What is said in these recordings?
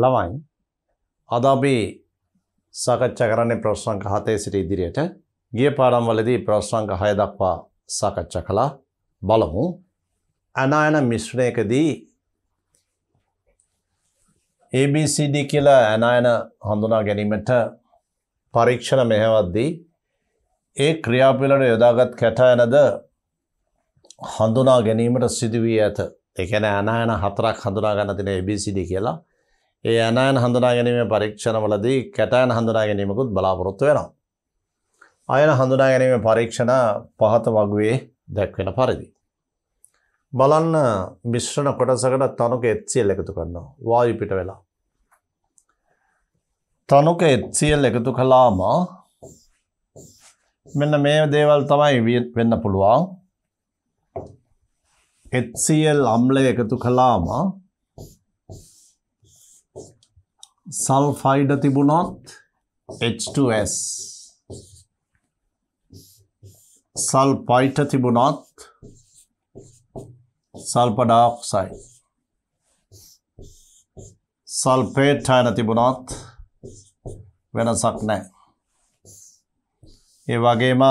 ළමයි අද අපි සාකච්ඡා කරන්නේ ප්‍රශ්නංක 7 සිට ඉදිරියට ගිය පාඩම් වලදී ප්‍රශ්නංක 6 දක්වා සාකච්ඡා කළා බලමු අනායන මිශ්‍රණයකදී ABCD කියලා අනායන හඳුනා ගැනීමට පරීක්ෂණ මෙහෙවද්දී ඒ ක්‍රියාපිලට යොදාගත් කැටයනද හඳුනා ගැනීමට සිදුවී ඇත එකන අනායන හතරක් හඳුනා ගන්න තින ABCD කියලා ඒ ඇනෑන් හඳුනා ගැනීම පරීක්ෂණවලදී කැටෑන් හඳුනා ගැනීමකුත් බලාපොරොත්තු වෙනවා. අයන හඳුනා ගැනීම පරීක්ෂණ පහත වගුවේ දැක්වෙන පරිදි. බලන්න මිශ්‍රණ කොටසකට තනුක එත්සිල් එකතු කරනවා වායු පිට වෙලා. තනුක එත්සිල් එකතු කලාම මෙන්න මේ දේවල් තමයි වෙන්න පුළුවන් එත්සිල් අම්ල එකතු කලාම සල්ෆයිඩ තිබුණොත් H2S සල්පයිට තිබුණොත් සල්පඩාක්සයි සල්පේට් අයන තිබුණොත් වෙනසක් නෑ ඒ වගේම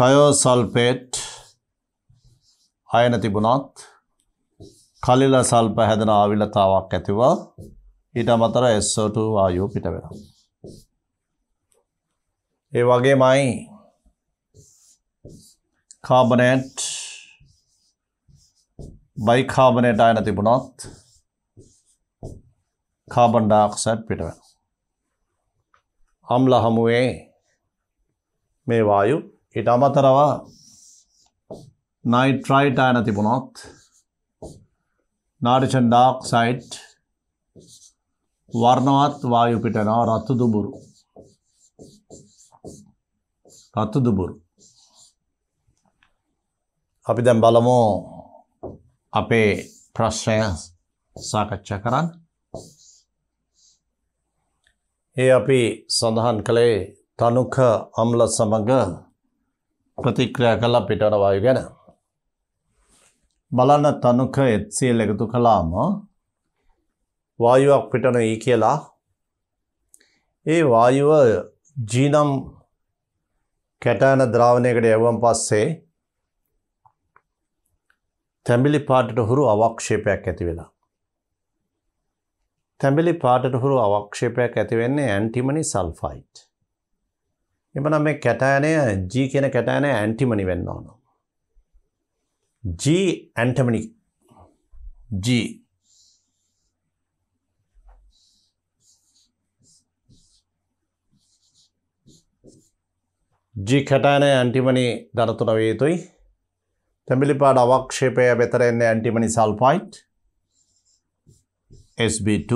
තයෝ සල්පේට් අයන තිබුණොත් කලිල සල්ප හැදෙන ආවිලතාවක් ඇතිව ඊට අමතර SO2 වායුව පිට වෙනවා. ඒ වගේමයි කාබනේට් බයිකාබනේට් ආයන තිබුණොත් කාබන් ඩයොක්සයිඩ් පිට වෙනවා. අම්ල හමුවේ මේ වායු ඊට අමතරව නයිට්‍රයිට් ආයන තිබුණොත් nitrogen dioxide වර්ණවත් වායු පිටනවා රතු දුඹුරු. රතු දුඹුරු. අපි දැන් බලමු අපේ ප්‍රශ්නය සාකච්ඡා කරන්න. ඒ අපි සඳහන් කළේ තනුක අම්ල සමග ප්‍රතික්‍රියා කළ පිටන වායු ගැන. බලන්න තනුක එත්සිල් එකතු කළාම වායුවක් පිටනොයි කියලා ඒ වායුව ජීනම් කැටයන ද්‍රාවණයකට යවන් පස්සේ තැඹිලි පාටට හුරු අවක්ෂේපයක් ඇති වෙලා. තැඹිලි පාටට හුරු අවක්ෂේපයක් ඇති වෙන්නේ ඇන්ටිමනි සල්ෆයිට්. එමනම් මේ කැටයනය ජී කියන කැටයනය ඇන්ටිමනි වෙන්න ඕනවා. జి యాంటమనీ జి ජි කටාන ඇන්ටිමනි දරතුන වේතුයි තැඹිලිපාඩ අවක්ෂේපය වෙතර එන්න ඇන්ටිමනි සල්පයිට් SB2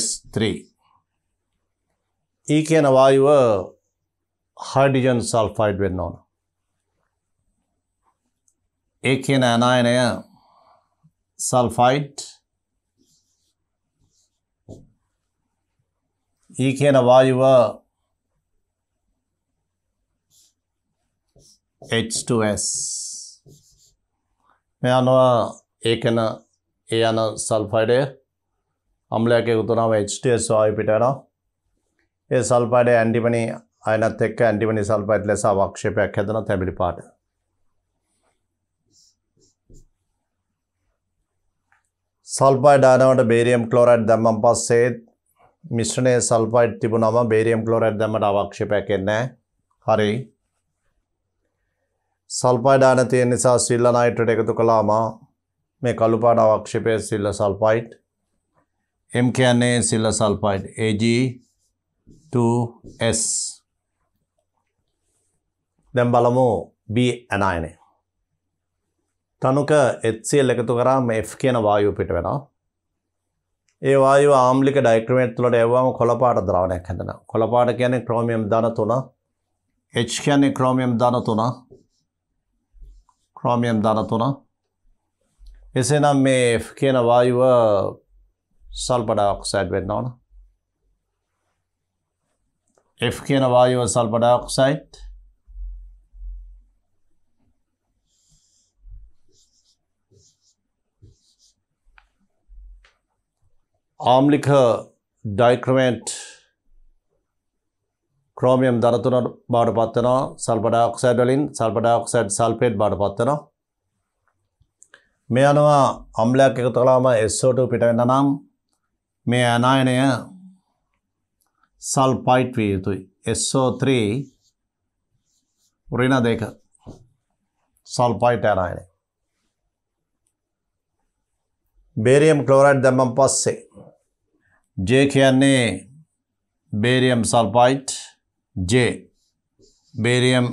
S3 ඒ කියන වායුව හයිඩිජන් සල්ෆයිඩ් වෙන්න ඕන ඒ කියන ඇනායනය සල්ෆයිට් ඒ කියන වායුව H2S මේ අනුව ඒකන ඒ යන සල්ෆයිඩය අම්ලයක උතුනාව HTS වායු පිටන ඒ සල්පයිඩ ඇන්ඩිමනි අයනත් එක්ක ඇන්ඩිමනි සල්පයිඩ් ලෙස අවක්ෂපයක් හැදන තැබිලි පාට සල්පයිඩ් ආනවට බේරියම් ක්ලෝරයිඩ් දැම්මන් පස්සේ මිශ්‍රණය සල්පයිඩ් තිබුණම බේරියම් ක්ලෝරයිඩ් දැම්මට අවක්ෂපයක් එන්නේ හරි සල්පයිඩ් ආන තියෙන නිසා සිල්ල නයිට්‍රේට් එකතු කළාම මේ කළු පාට අවක්ෂපය සිල්ල සල්පයිඩ් M කියන්නේ සිල්ල සල්පයිඩ් Ag2S දැන් බලමු B ඇනයනේ තනුක එත්සිල් එකතු කරාම F කියන වායුව පිට වෙනවා. ඒ වායුව ආම්ලික ඩයික්‍රමේට් තුළට යවුවම කොළපාට ද්‍රවණයක් හැදෙනවා. කොළපාට කියන්නේ ක්‍රෝමියම් ධන 3. H කියන්නේ ක්‍රෝමියම් ධන 3. ක්‍රෝමියම් ධන 3. එසේනම් මේ F කියන වායුව සල්පර් ඩයොක්සයිඩ් වෙන්න ඕන. F කියන වායුව සල්පර් ඩයොක්සයිඩ් ආම්ලික ඩයික්‍රමෙන්ට් ක්‍රෝමියම් දනතුන බාට පත්වනවා සල්පඩාක්සයිඩ් වලින් සල්පඩාක්සයිඩ් සල්පේට් බාට පත්වනවා මේ අනවා අම්ලයක් එකතු කලාම SO2 පිටවෙන්න නම් මේ අනායනය සල්පයිට් විය යුතුයි SO3 ඍණ දෙක සල්පයිට් අනායනය බේරියම් ක්ලෝරයිඩ් දැම්මන් පස්සේ ජේ කියන්නේ barium sulphite J barium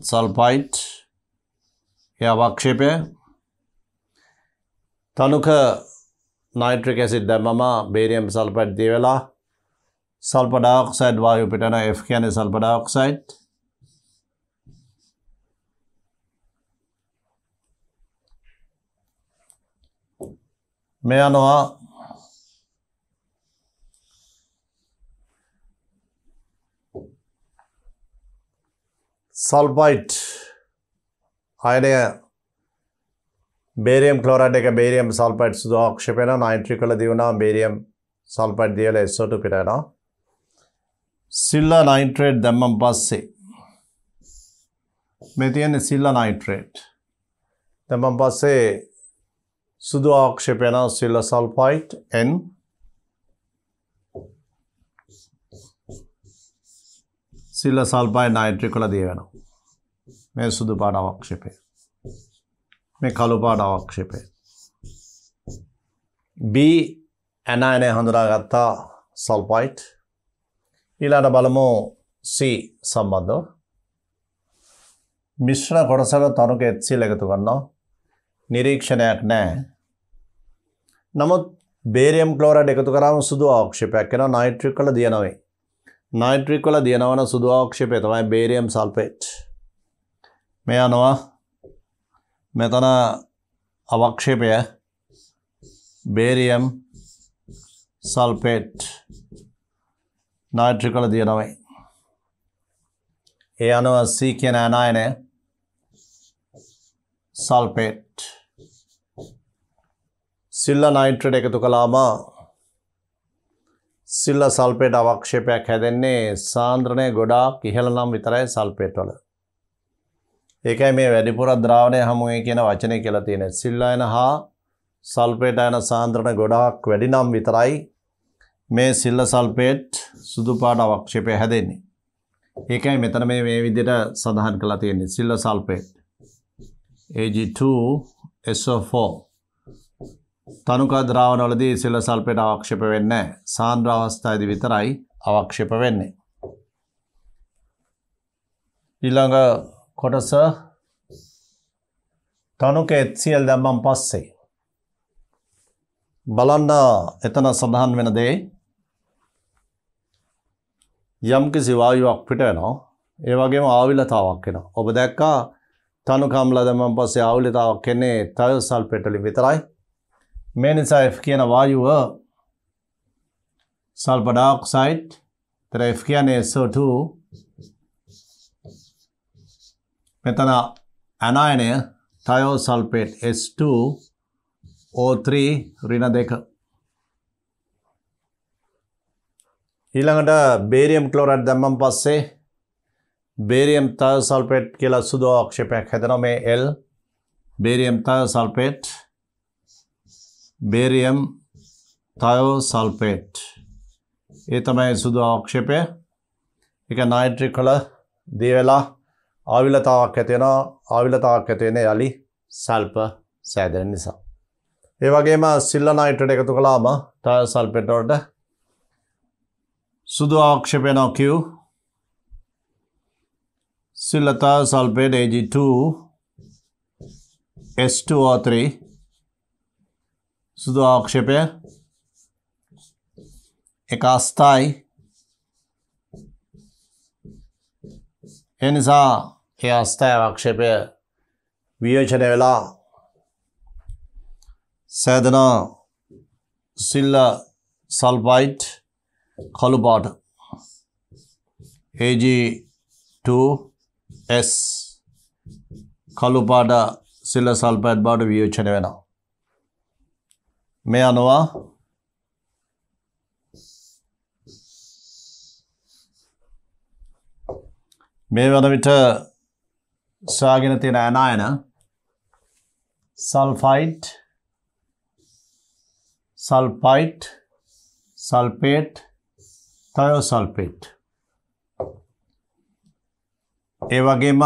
sulphite එය අවක්ෂේපය තනුක නයිට්‍රික ඇසිඩ් දැම්මම බේරියම් සල්පයිට් දීවෙලා සල්ප ඩාක්සයිඩ් වායු පිටන F කියන්නේ සල්ප ඩාක්සයිඩ් මේ අනවා సల్ఫైట్ ఆయన బేరియం క్లోరైడ్ యొక్క బేరియం సల్ఫైట్ సుధాక్షిపైన నైట్రికుల దీవున బేరియం సల్ఫైట్ దీవుల ఎస్సోటు పిరాన సిల్ల నైట్రేట్ దమ్మం పస్సి మెథియన్ సిల్ల నైట్రేట్ దమ్మం పస్సే సుధాక్షిపైన సిల్ల సల్ఫైట్ ఎన్ සිල්ල සල්පයි නයිට්‍රිකුල දියවෙනවා මේ සුදු පාට අවක්ෂේපය. මේ කළු පාට අවක්ෂේපය. B ඇනයනය හඳුනාගත්තා සල්පයිට් ඊලාට බලමු C සම්බන්ධව මිශ්‍ර කොටසට තනුක එත්සිල් එකතු කරන්නවා නිරීක්ෂණයක් නෑ නමුත් බේරියම් කලෝරඩ් එකතු කරම සුදු ආක්ෂපයක් කෙන නයිට්‍රික් කල දියනවේ නයිට්‍රික් කල දියනවන සුදු ආක්ෂපය තමයි බේරියම් සල්පේට් මේ යනවා මෙතන අවක්ෂේපය බේරියම් සල්පේට් නයිට්‍රිකල දියනවයි. ඒ අනුව සී කියන ඇනායනය සල්පේට් සිල්ල නයිට්‍රට එකතු කලාම සිල්ල සල්පේට අවක්ෂේපයක් හැදෙන්නේ සාන්ද්‍රණය ගොඩාක් ඉහළ නම් විතරයි සල්පේට්වල ඒකයි මේ වැඩිපුර ද්‍රාවණය හමුවේ කියන වචනය කියලා තියෙන්නේ. සිල්ලායන හා සල්ෆේට් අයන සාන්ද්‍රණ ගොඩාක් වැඩි නම් විතරයි මේ සිල්ල සල්ෆේට් සුදු පාට අවක්ෂේපය හැදෙන්නේ. ඒකයි මෙතන මේ මේ විදිහට සඳහන් කරලා තියෙන්නේ. සිල්ල සල්ෆේට් Ag2 SO4 තනුකා ද්‍රාවණවලදී සිල්ල සල්ෆේට් අවක්ෂේප වෙන්නේ නැහැ. සාන්ද්‍ර අවස්ථාවේදී විතරයි අවක්ෂේප වෙන්නේ. ඊළඟ කොටස තනුක එත්සිල් දැම්මම් පස්සේ. බලන්න එතන සඳහන් වෙන දේ යම්කිසි වායුවක් පිට වෙනවා ඒ වගේම ආවිලතාවක් වෙන. ඔබ දැක්කා තනුකම්ල දැමන් පස්සේ ආවිලතාවක් කෙන්නේ තයෝ සල් පෙටලි විතරයි. මේ නිසා F කියන වායුව සල්පඩාක්සයිට් තර F කියන්නේ SO2 මෙතන ඇනයනය තයෝසල්පේට් S2 O3 රින දෙක. ඊළඟට බේරියම් කලෝරට් දැම්මම් පස්සේ බේරියම් තයෝසල්පේට් කියලා සුදු ආක්ෂපයක් හැදන මේ L barium thiosulphate barium thiosulphate ඒ තමයි සුදු ආක්ෂපය එක නයිට්‍රි කළ දීවෙලා ආවිලතාවක් ඇතියෙනවා ආවිලතාවක් ඇතියෙන යළි සල්ප සෑදෙන නිසා. ඒවගේම සිල්ලනයිටට එකතු කලාම ටය සල්පෙටෝට සුදු ආක්ෂපයනෝ කිව් සිල්ලතා සල්පේට AG2 S2O3 සුදු ආක්ෂපය එක අස්ථයි එනිසා ඒ අස්ථාව ආක්ෂේපය වියෝජනය වෙලා සෑදන සිල්ල සල්පයිට් කළුපාට AG2S කළුපාට සිල්ල සල්පයිට් බාට වියෝජනය වෙනවා මේ අනවා මේ වන විට සොයාගෙන තියෙන ඇනායන සල්ෆයිට් සල්පයිට් සල්පේට් තයෝසල්පේට් ඒ වගේම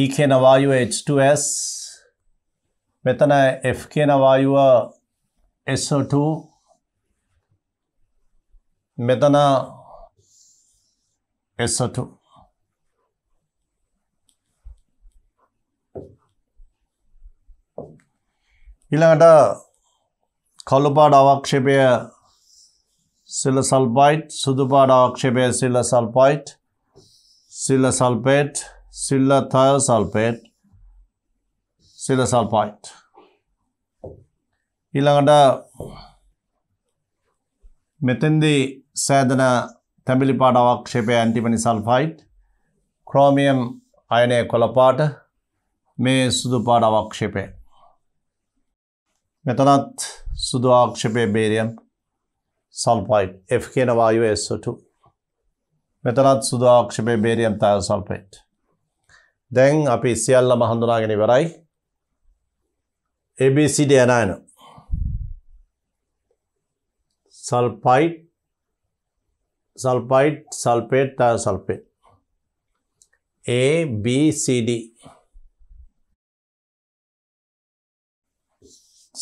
E කියන වායුව H2S මෙතන F කියන වායුව SO2 මෙතන එසටු ඊළඟට කළුපාඩ අවක්ෂේපය සිල සල්පයිට් සුදුපාඩ අවක්ෂේපය සිල්ල සල්පයිට් සිල්ල සල්පේට් සිල්ල තය සල්පේට් සිල සල්පයිට් ඊළඟට මෙතෙන්දී සෑදන තැඹිලිපාට අවක්ෂේපය ඇන්ටිමනි සල්ෆයිට් ක්‍රෝමියම් අයනය කොළපාට මේ සුදුපාට අවක්ෂේපය. මෙතනත් සුදු ආක්ෂපය බේරියම් සල්පයිට් F කියන වායුව S2. මෙතනත් සුදු ආක්ෂපය බේරියම් තය සල්පේට්. දැන් අපි සියල්ල මහඳුනාගෙන ඉවරයි ABCD යනයන e sulphite sulphide sulphate thiosulphate A B C D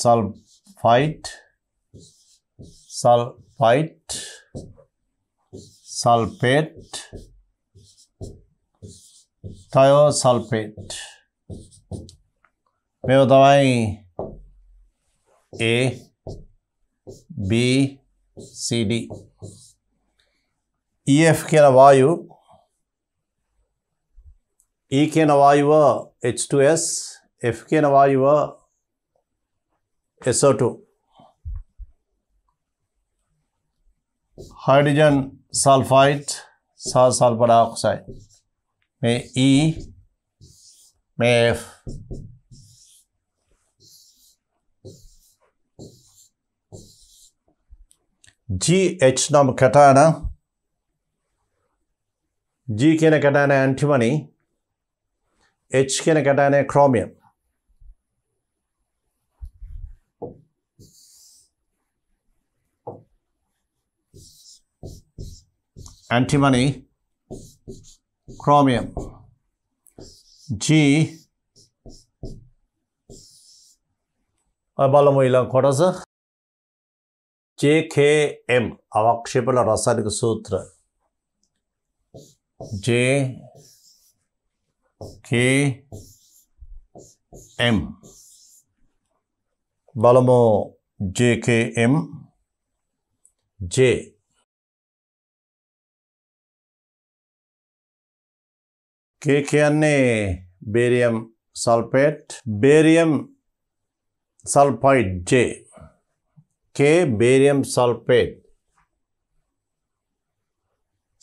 sulphite sulphite sulphate thiosulphate पे दवाई A B C D E F K नवायु E K H two S F K नवायुव एसओ टू हाइड्रोजन सल्फाइड सात sulphur dioxide में E में F G H नाम कटाना G කියන කටායන ඇන්ටිමනි H කියන කටායන ක්‍රෝමියම් antimony chromium G බලමු ඊළඟ කොටස JKM අවක්ෂේපල රසායනික සූත්‍ර जे के एम बलमो जे के एम जे के के अने barium sulphate barium sulphide J K barium sulphate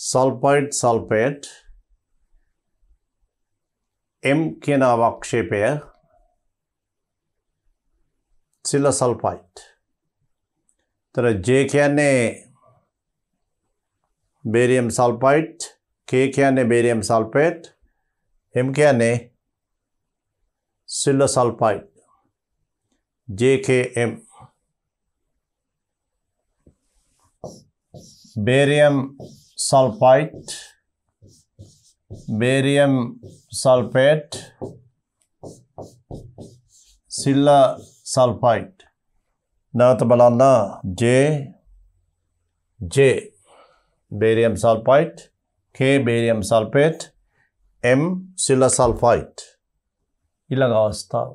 සල්පයිඩ් සල්පේට් එම් කියන අවක්ෂේපය සිල්ල සල්පයිට් තර ජේ කියන්නේ බේරියම් සල්පයිට් කේ කියන්නේ බේරියම් සල්පේට් එම් කියන්නේ සිල්ල සල්පයිට් JKM බේරියම් sulfite, barium sulfate, silla sulfite. නැවත බලන්න J J barium sulfite K barium sulfate M silla sulfite ඊළඟ අවස්ථාව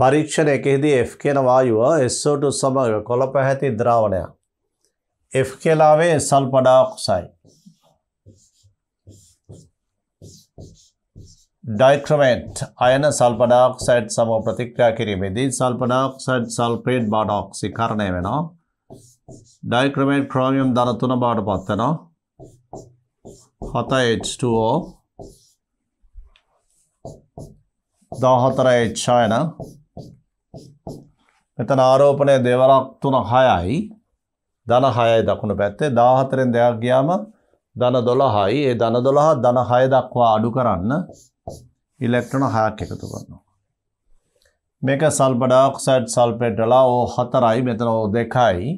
පරීක්ෂණයකෙහිදී F කියන වායුව SO2 සමග කොළ පැහැති ද්‍රාවණයක් एफ के अलावे सल्फर डाइऑक्साइड ඩයික්‍රමට් අයන සල්පඩාක්සයිට් සම ප්‍රතික්‍රා කිරීමේදී සල්පඩාක්සයිට් සල්පේට් බාඩක්සි කරණය වෙනවා ඩයික්‍රමේට් ක්‍රෝමියම් දරතුන බාට පත්වනවා හතH2ෝ දහතර එච්ඡායන මෙතන ආරෝපනය දෙවරක් තුන හයයි දන හයයි දකුණු පැත්තේ දාහතරෙන් දෙයක් ගියාම දන දොළහයි ඒ දන දොළහ දන හය දක්වා අඩු කරන්න ඉලෙක්ට්‍රොන හයක් එකතු කරනවා. මේක සල්පඩක්සයිඩ් සල්පෙටලා ඕ හතරයි මෙතන ඕ දෙකයි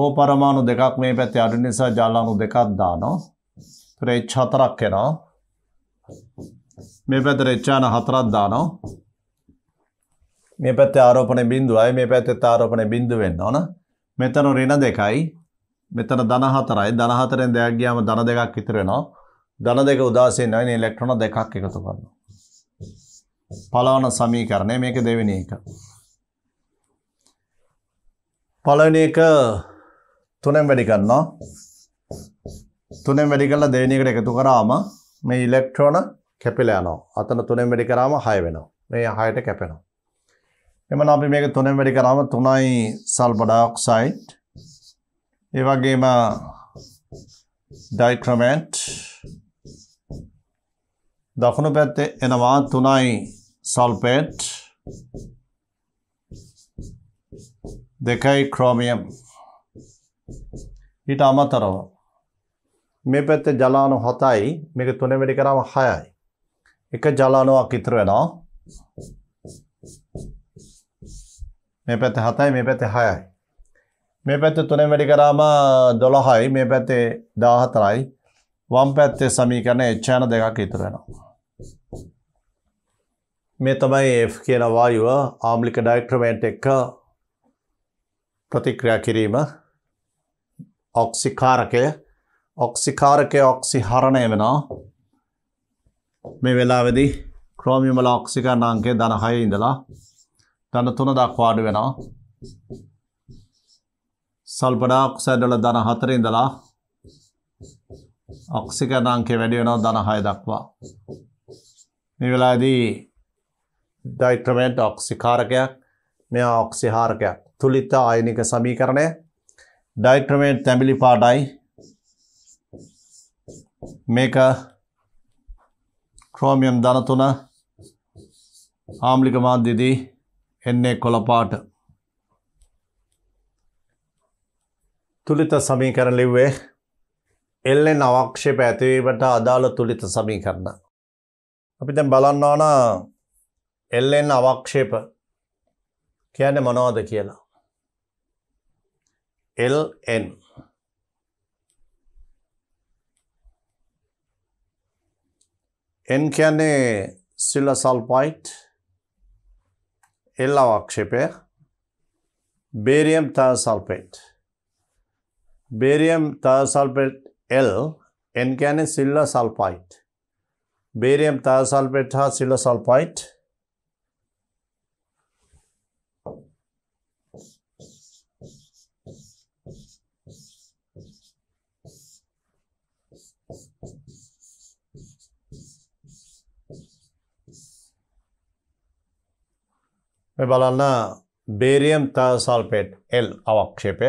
ඕ පරමාණු දෙකක් මේ පැත්තේ අඩු නිසා ජාලානු දෙකක් දානෝ ප්‍රේච් හතරක් කෙනවා මේ පැතර එච්චාන හතරක් දානෝ මේ පැත්තේ ආරෝපනය බින්දුවයි මේ පැත්තේ ආරෝපනය බින්දුව වෙන්න ඕන මෙතන ඍණ දෙකයි මෙතන ධන හතරයි ධන හතරෙන් දෙයක් ගියාම ධන දෙකක් ඉතුරු වෙනවා ධන දෙක උදාසීන වෙන ඉලෙක්ට්‍රෝන දෙකක් එකතු කරනවා පළවන සමීකරණය මේක දෙවෙනි එක පළවෙනි එක තුනෙන් වැඩි කරනවා තුනෙන් වැඩි කරලා දෙවෙනි එකට එකතු කරාම මේ ඉලෙක්ට්‍රෝන කැපිලා යනවා අතන තුනෙන් වැඩි කරාම 6 වෙනවා මේ 6ට කැපෙනවා එමන අපි මේක තුනෙන් වැඩි කරාම 3යි සල්ෆර් ඩයොක්සයිඩ් ඒ වගේම ඩයික්‍රමේට් දකුණු පැත්තේ එනවා 3යි සල්ෆේට් 2යි ක්‍රෝමියම් ඊට අමතරව මේ පැත්තේ ජලාණු 7යි මේක තුනෙන් වැඩි කරාම 6යි එක ජලාණුවක් ඉතුරු වෙනවා මේ පැත්ත හතයි මේ පැත්තේ හයයි. මේ පැත්ත තුනෙන් වැඩි කරාම දොළහයි මේ පැත්තේ දාහතරයි වම් පැත්තේ සමීකරණ එච්චාන දෙකක් ඉතුර වෙනවා. මේ තමයි F කියන වායුව ආම්ලික ඩයික්‍රමේට් එක්ක ප්‍රතික්‍රියා කිරීම ඔක්සිකාරකය ඔක්සිකාරකය ඔක්සිහරණය වෙනවා මේ වෙලාවෙදි ක්‍රෝමියමල ඔක්සිකරණ අංකය 16 ඉඳලා ධන 3 දක්වා අඩු වෙනවා. සල්ෆර් ඩයොක්සයිඩ් වල ධන 4 ඉඳලා ඔක්සිජන් අංකය වැඩි වෙනවා ධන 6 දක්වා. මේ වෙලාවේදී ඩයික්‍රමෙන්ට් ඔක්සිකාරකයක් මෙය ඔක්සිහාරකයක්. තුලිත ආයනික සමීකරණය ඩයික්‍රමෙන්ට් තැඹිලි පාටයි මේක ක්‍රෝමියම් ධන 3 ආම්ලික මාධ්‍යදී එන්නේ කොළපාට. තුළිත සමීකරණ ලිව්වේ එල්ලෙන් අවක්ෂේප ඇතිවීමට අදාළ තුළිත සමීකරණ. අපි දැන් බලන්න ඕන එල්ලෙන් අවක්ෂේප කියන්නේ මොනවද කියලා. LN N කියන්නේ සිල්ලසල්පයිට් ಎಳ್ಳವ ಆಕ್ಷೇಪೆ barium thiosulphate barium thiosulphate L N ಕ್ಯಾನೆ ಸಿಲ್ಲ ಸಾಲ್ಪಾಯ್ಟ್ ಬೇರಿಯಂ ಥಾಸಾಲ್ಪೇಟ್ ಸಿಲ್ಲ ಸಾಲ್ಪಾಯ್ಟ್ මේ බලන්න බේරියම් සල්පේට් එල් අවක්ෂපය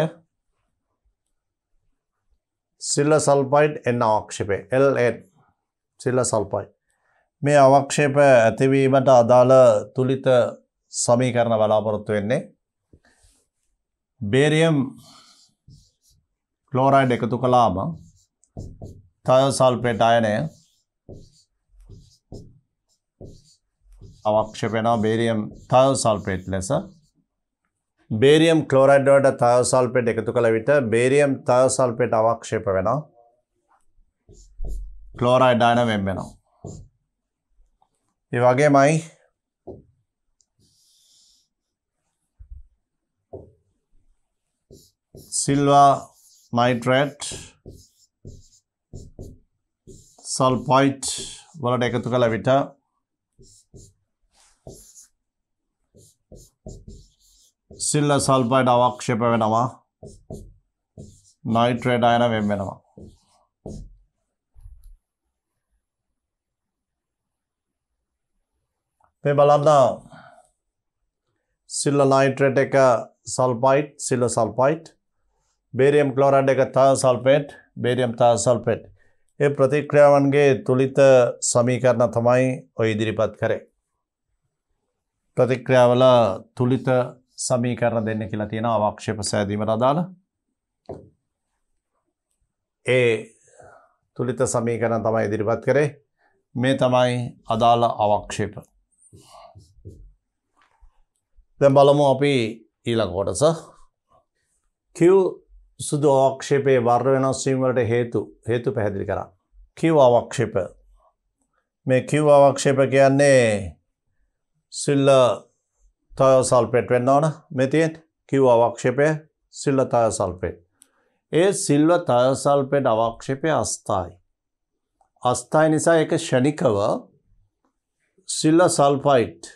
සිල්ල සල්පයිට් එන්න අවක්ෂපය එල් සිල්ල සල්පයි මේ අවක්ෂේප ඇතිවීමට අදාළ තුළිත සමීකරණ බලාපොරොත්තු වෙන්නේ බේරියම් ලෝරයිඩ් එකතු කලාම තයසල්පේට අයනය අවක්ෂ වෙනවා බේරියම් තයෝසල්පේට් ලෙස. බේරියම් කලෝරයිඩ්ඩෝඩ තයෝසල්පෙට් එකතු කළ විට බේරියම් තයෝසල්පෙට් අවක්ෂේප වෙනවා කලෝරයිඩාන වෙම්බෙනවා. ඒ වගේමයි සිල්වා නයිටරට් සල්පයිට් වලට එකතු කළ විට සිල්ල සල්පයිඩ අවක්ෂප වෙනවා නයිට්‍රේඩ අයන වෙන් වෙනවා. මේ බලන්න සිල්ල නයිට්‍රේට් එක සල්පයිට් සිල්ල සල්පයිට් බේරියම් කලෝරඩ් එක තා සල්පේට් බේරියම් තා සල්පේට් ඒ ප්‍රතික්‍රියාවන්ගේ තුළිත සමීකරණ තමයි ඔය ඉදිරිපත් කරේ. ප්‍රතික්‍රියාවල තුළිත සමීකරණ දෙන්න කියලා තියෙන අවක්ෂේප සෑදීමට අදාළ ඒ තුලිත සමීකරණ තමයි ඉදිරිපත් කරේ මේ තමයි අදාළ අවක්ෂේප දැන් බලමු අපි ඊළඟ කොටස Q සුදු අවක්ෂේපයේ වර්ණ වෙනස් වීම වලට හේතු හේතු පැහැදිලි කරා Q අවක්ෂේප මේ Q අවක්ෂේප කියන්නේ සිල්ලා තයෝසල්පේට් වෙන්න ඕන මෙතියෙන් කිව් අවක්ෂපය සිල්ල තයසල්පේ. ඒ සිල්ව තයසල්පෙඩ් අවක්ෂපය අස්ථයි. අස්ථයි නිසා එක ෂණිකව සිල්ල සල්පයිට්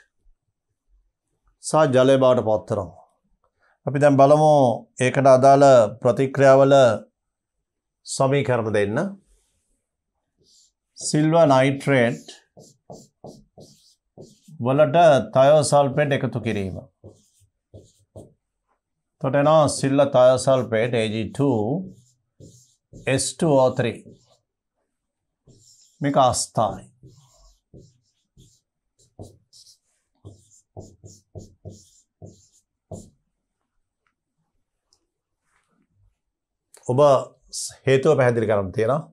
සා ජලය බවට පත්තරවා. අපි දැන් බලමු ඒකට අදාළ ප්‍රතික්‍රියාවල සමීකරණ දෙන්න. සිල්ව නයිට්‍රේට් වලට තයෝසල්පේට් එකතු කිරීම. තොට එනවා සිල්ල තයසල්පේට් AG2 S2O3 මේක අස්ථායි. ඔබ හේතුව පැහැදිලි කරම් තියෙනවා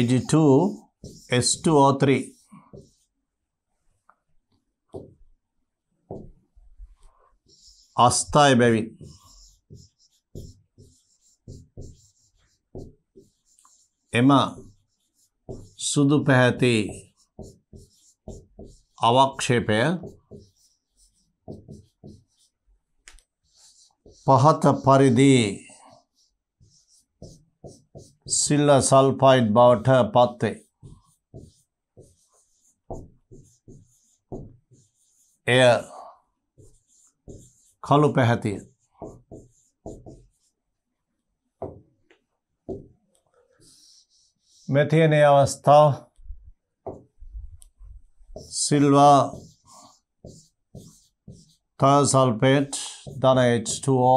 AG2 S2O3 අස්ථාය බැවින් එම සුදු පැහැති අවක්ෂේපය පහත පරිදි සිල්ල සල්පයිඩ් බවට පත්වේ. එය කළු පැහැතිය. මෙතියනේ අවස්ථාව සිල්වා තසල්පේට් දන H2O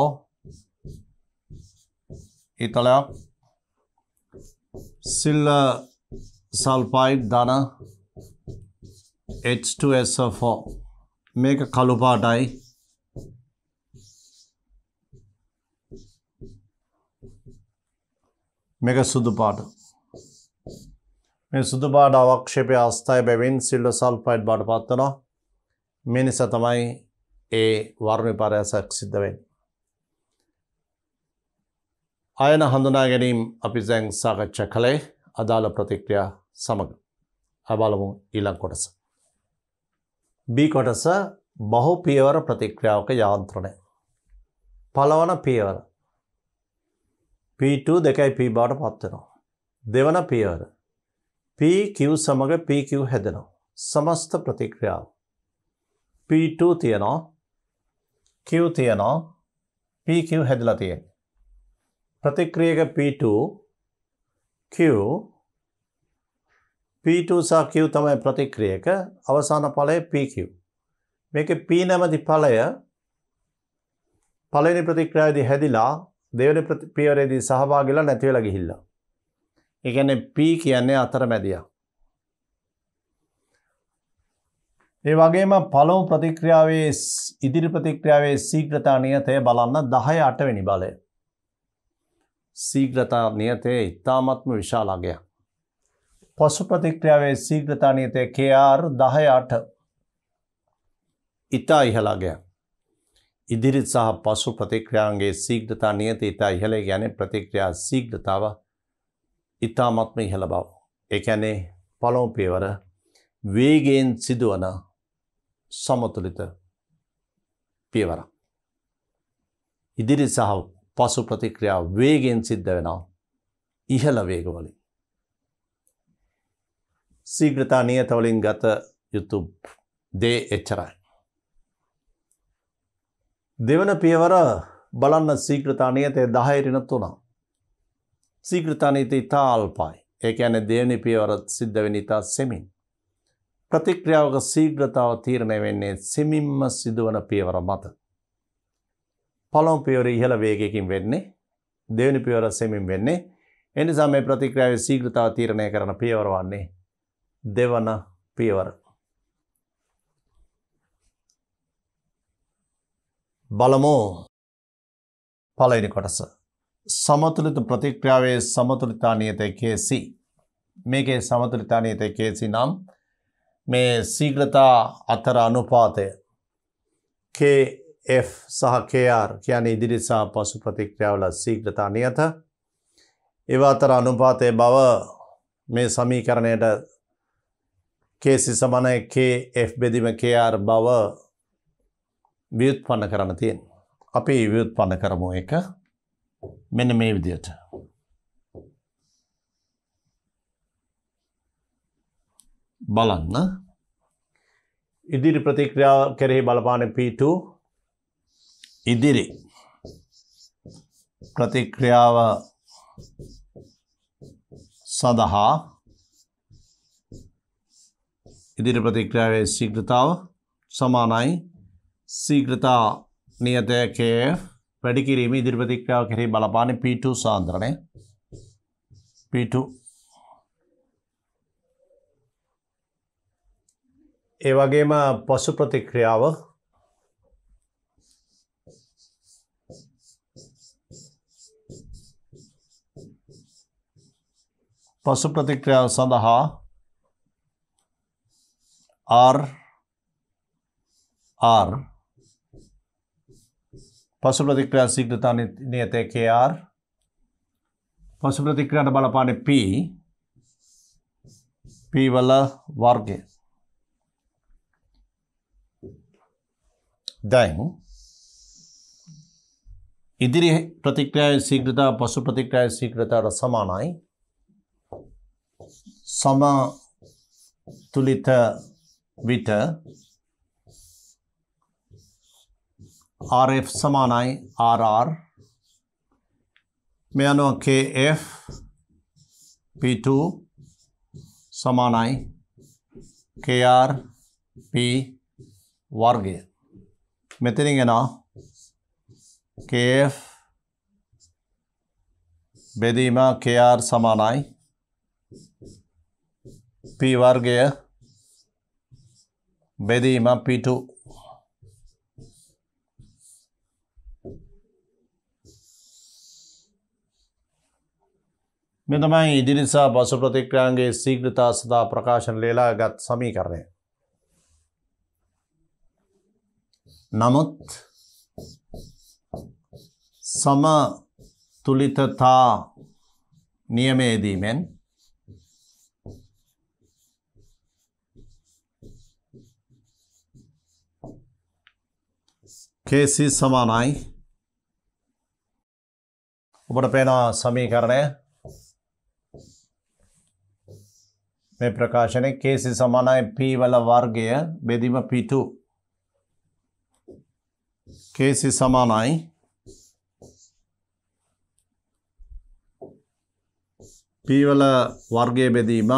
ඉතලයක් සිල්ල සල්පයිට් දන H2SO මේක කළුපාටයි මේක සුදු පාට. මේ සුදු පාට අවක්ෂේපය අවස්ථායි බැවින් සිල්ල සල්පයිඩ් බාට පත්වනවා. මේ නිසා තමයි ඒ වර්ණ පරයසක් සිද්ධ වෙන්. අයන හඳුනා ගැනීම් අපි සැන් සාකච්ඡ කළේ අදාළ ප්‍රතික්‍රියා සමඟ. අබලමු ඊළං කොටස. B කොටස බහු පියවර ප්‍රතික්‍රියාවක යාන්ත්‍රණය. පලවන පියවර P2 දෙකයි P බාට පත්වෙනවා. දෙවන පියවර. PQ සමඟ PQ හැදෙනවා. සමස්ත ප්‍රතික්‍රියාව. P2 තියනවා Q තියනවා PQ හැදලා තියෙන. ප්‍රතික්‍රියක P2 Q P2 සහ Q තමයි ප්‍රතික්‍රියක අවසාන ඵලය PQ. මේක P නැමැති ඵලය පළවෙනි ප්‍රතික්‍රියාවේදී හැදිලා දෙවන පියවරේදී සහභාගිලා නැති වෙලා ගිහිල්ලා. ඒ කියන්නේ P කියන්නේ අතරමැදියා. ඒ වගේම පළමු ප්‍රතික්‍රියාවේ ඉදිරි ප්‍රතික්‍රියාවේ ශීඝ්‍රතා නියතය බලන්න 10 8 වෙනි බලය. ශීඝ්‍රතා නියතය ඉතාමත්ම විශාල අගයක්. පසු ප්‍රතික්‍රියාවේ ශීඝ්‍රතා නියතය KR 10 8. ඉතා ඉහළ අගයක්. ඉදිරිත් සහ පසු ප්‍රතික්‍රියාවන්ගේ සීග්‍රතා නියත ඉතා ඉහළ ගැන ප්‍රතික්‍රියා සීග්‍රතාව ඉතාමත්ම ඉහළ බව. එකැනේ පලෝපේවර වේගයෙන් සිදුවන සමතුලිත පියවර. ඉදිරි සහ පසු ප්‍රතික්‍රියා වේගෙන් සිද්ධ වෙනවා ඉහළ වේගවලින්. සීග්‍රතා නියතවලින් ගත යුතු දේ එච්චරයි. දෙවන පියවර බලන්න සීක්‍රතානීයතය දහයරිනත් වුණා. සීක්‍රතානීත ඉතා අල්පයි ඒක ඇන දෙවනි පියවරත් සිද්ධවෙන ඉතා සෙමින්. ප්‍රතික්‍රියාවක සීග්‍රතාව තීරණය වෙන්නේ සෙමින්ම සිදුවන පියවර මත. පළොම් පියවර ඉහළ වේගයකින් වෙන්නේ දෙවනි පියවර සෙමින් වෙන්නේ එනිසා මේ ප්‍රතික්‍රියාවේ සීග්‍රතාව තීරණය කරන පියවර වන්නේ දෙවන පියවර. බලමු පලයිනි කොටස. සමතුලිත ප්‍රතික්‍රියාවේ සමතුලිතානීයතය කේසි. මේකේ සමතුලිතානීයතය කේසි නම් මේ සීග්‍රතා අතර අනුපාතය KF සහ KR කියන ඉදිරිසා පසු ප්‍රතික්‍රියාවල සීග්‍රතා නියත ඒව අතර අනුපාතය බව මේ සමීකරණයට කේසි සමනය KF බෙදිම KR බව ව්‍යුත්පන්න කරන්න තියෙන්. අපි ව්‍යුත්පන්න කරමු එක මෙන්න මේ විදියට. බලන්න ඉදිරි ප්‍රතික්‍රියාව කෙරෙහි බලපාන P2 ඉදිරි ප්‍රතික්‍රියාව සඳහා ඉදිරි ප්‍රතික්‍රියාවේ ශීඝ්‍රතාව සමානයි සීග්‍රතා නියතයක වැඩි කිරීම ඉදිරිපතික්‍රියාව කෙරෙහි බලපාන P2 සාන්ද්‍රණය P2 ඒ වගේම පසු ප්‍රතික්‍රියාව පසු ප්‍රතික්‍රියාව සඳහා R R පසු ප්‍රතික්‍රියා සිග්‍රතා නියතය KR පසු ප්‍රතික්‍රියාට බලපාන P P වල වර්ගය දැන් ඉදිරි ප්‍රතික්‍රියාවේ ශීඝ්‍රතා පසු ප්‍රතික්‍රියාවේ ශීඝ්‍රතාවට සමානයි සමතුලිත විට आर एफ समान आए आर आर में के एफ पी टू समान आए के आर पी वर्ग में तेरेंगे ना के एफ बेदीमा के आर समान आए पी वर्ग बेदीमा पी टू මෙ තමයි ඉදිරිසා බසු ප්‍රතික්‍රාන්ගේ සීග්‍රතා සදා ප්‍රකාශන ලේලා ගත් සමීකරණය. නමුත් සම තුළිතතා නියමේදීමෙන් කේසි සමානයි ඔබට පේනවා සමීකරණය මේ ප්‍රකාශනය කේසි සමානයි පීවල වර්ගය බෙදිම පිටු කේසි සමානයි පීවල වර්ගය බෙදීම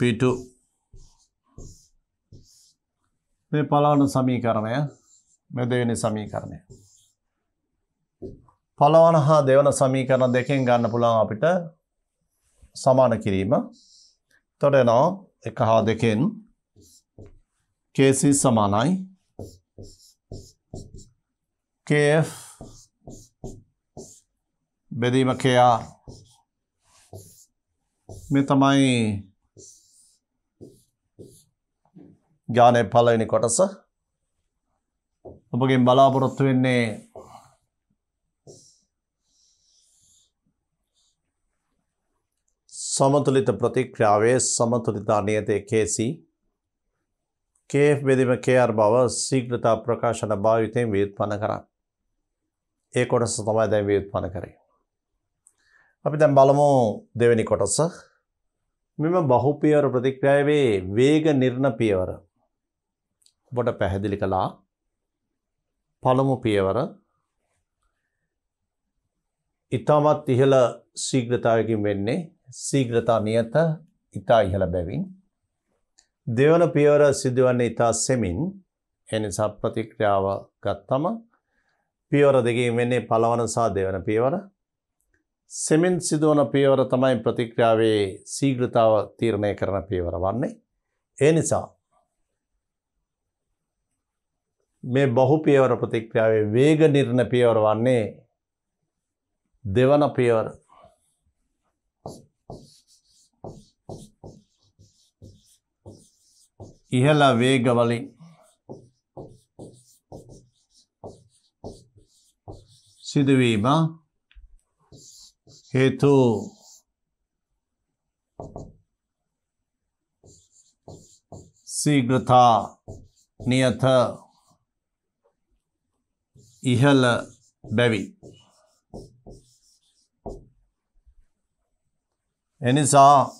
පිටු මේ පලවන සමීකරණය මෙදවෙනි සමීකරණය. පලවන හා දෙවන සමීකරණ දෙකෙන් ගන්න පුළන් අපිට සමාන කිරීම. එතකොට එනවා 1 හා 2කින් KC සමානයි KF බෙදීම KR මේ තමයි ඥානයේ පළවෙනි කොටස ඔබගෙන් බලාපොරොත්තු වෙන්නේ සමතුලිත ප්‍රතික්‍රියාවේ සමතුලිතා නියතය කේසි කේෆ් බෙදිම කේර් බව සීග්‍රතා ප්‍රකාශන භාවිතයෙන් ව්‍යුත්පන කරන්න. ඒ කොටස තමයි දැන් ව්‍යුත්පන කරේ. අපි දැන් බලමු දෙවැනි කොටස. මෙම බහුපියවර ප්‍රතික්‍රියාවේ වේග නිර්ණ පියවර. ඔබට පැහැදිලි කළා. පළමු පියවර ඉතාමත් ඉහළ සීග්‍රතාවකින් වෙන්නේ ශීඝ්‍රතා නියත ඉතා ඉහළ බැවින් දෙවන පියවර සිදුවන්නේ ඉතා සෙමින් එනිසා ප්‍රතික්‍රියාව ගත්තම පියවර දෙකේ වෙන්නේ පළවන සහ දෙවන පියවර සෙමින් සිදුවන පියවර තමයි ප්‍රතික්‍රියාවේ ශීඝ්‍රතාව තීරණය කරන පියවර වන්නේ ඒ නිසා මේ බහු පියවර ප්‍රතික්‍රියාවේ වේග නිර්ණ පියවර වන්නේ දෙවන පියවර ඉහළ වේගවලින් සිදුවීම හේතු සීග්‍රතා නියත ඉහළ බැවි එනිසා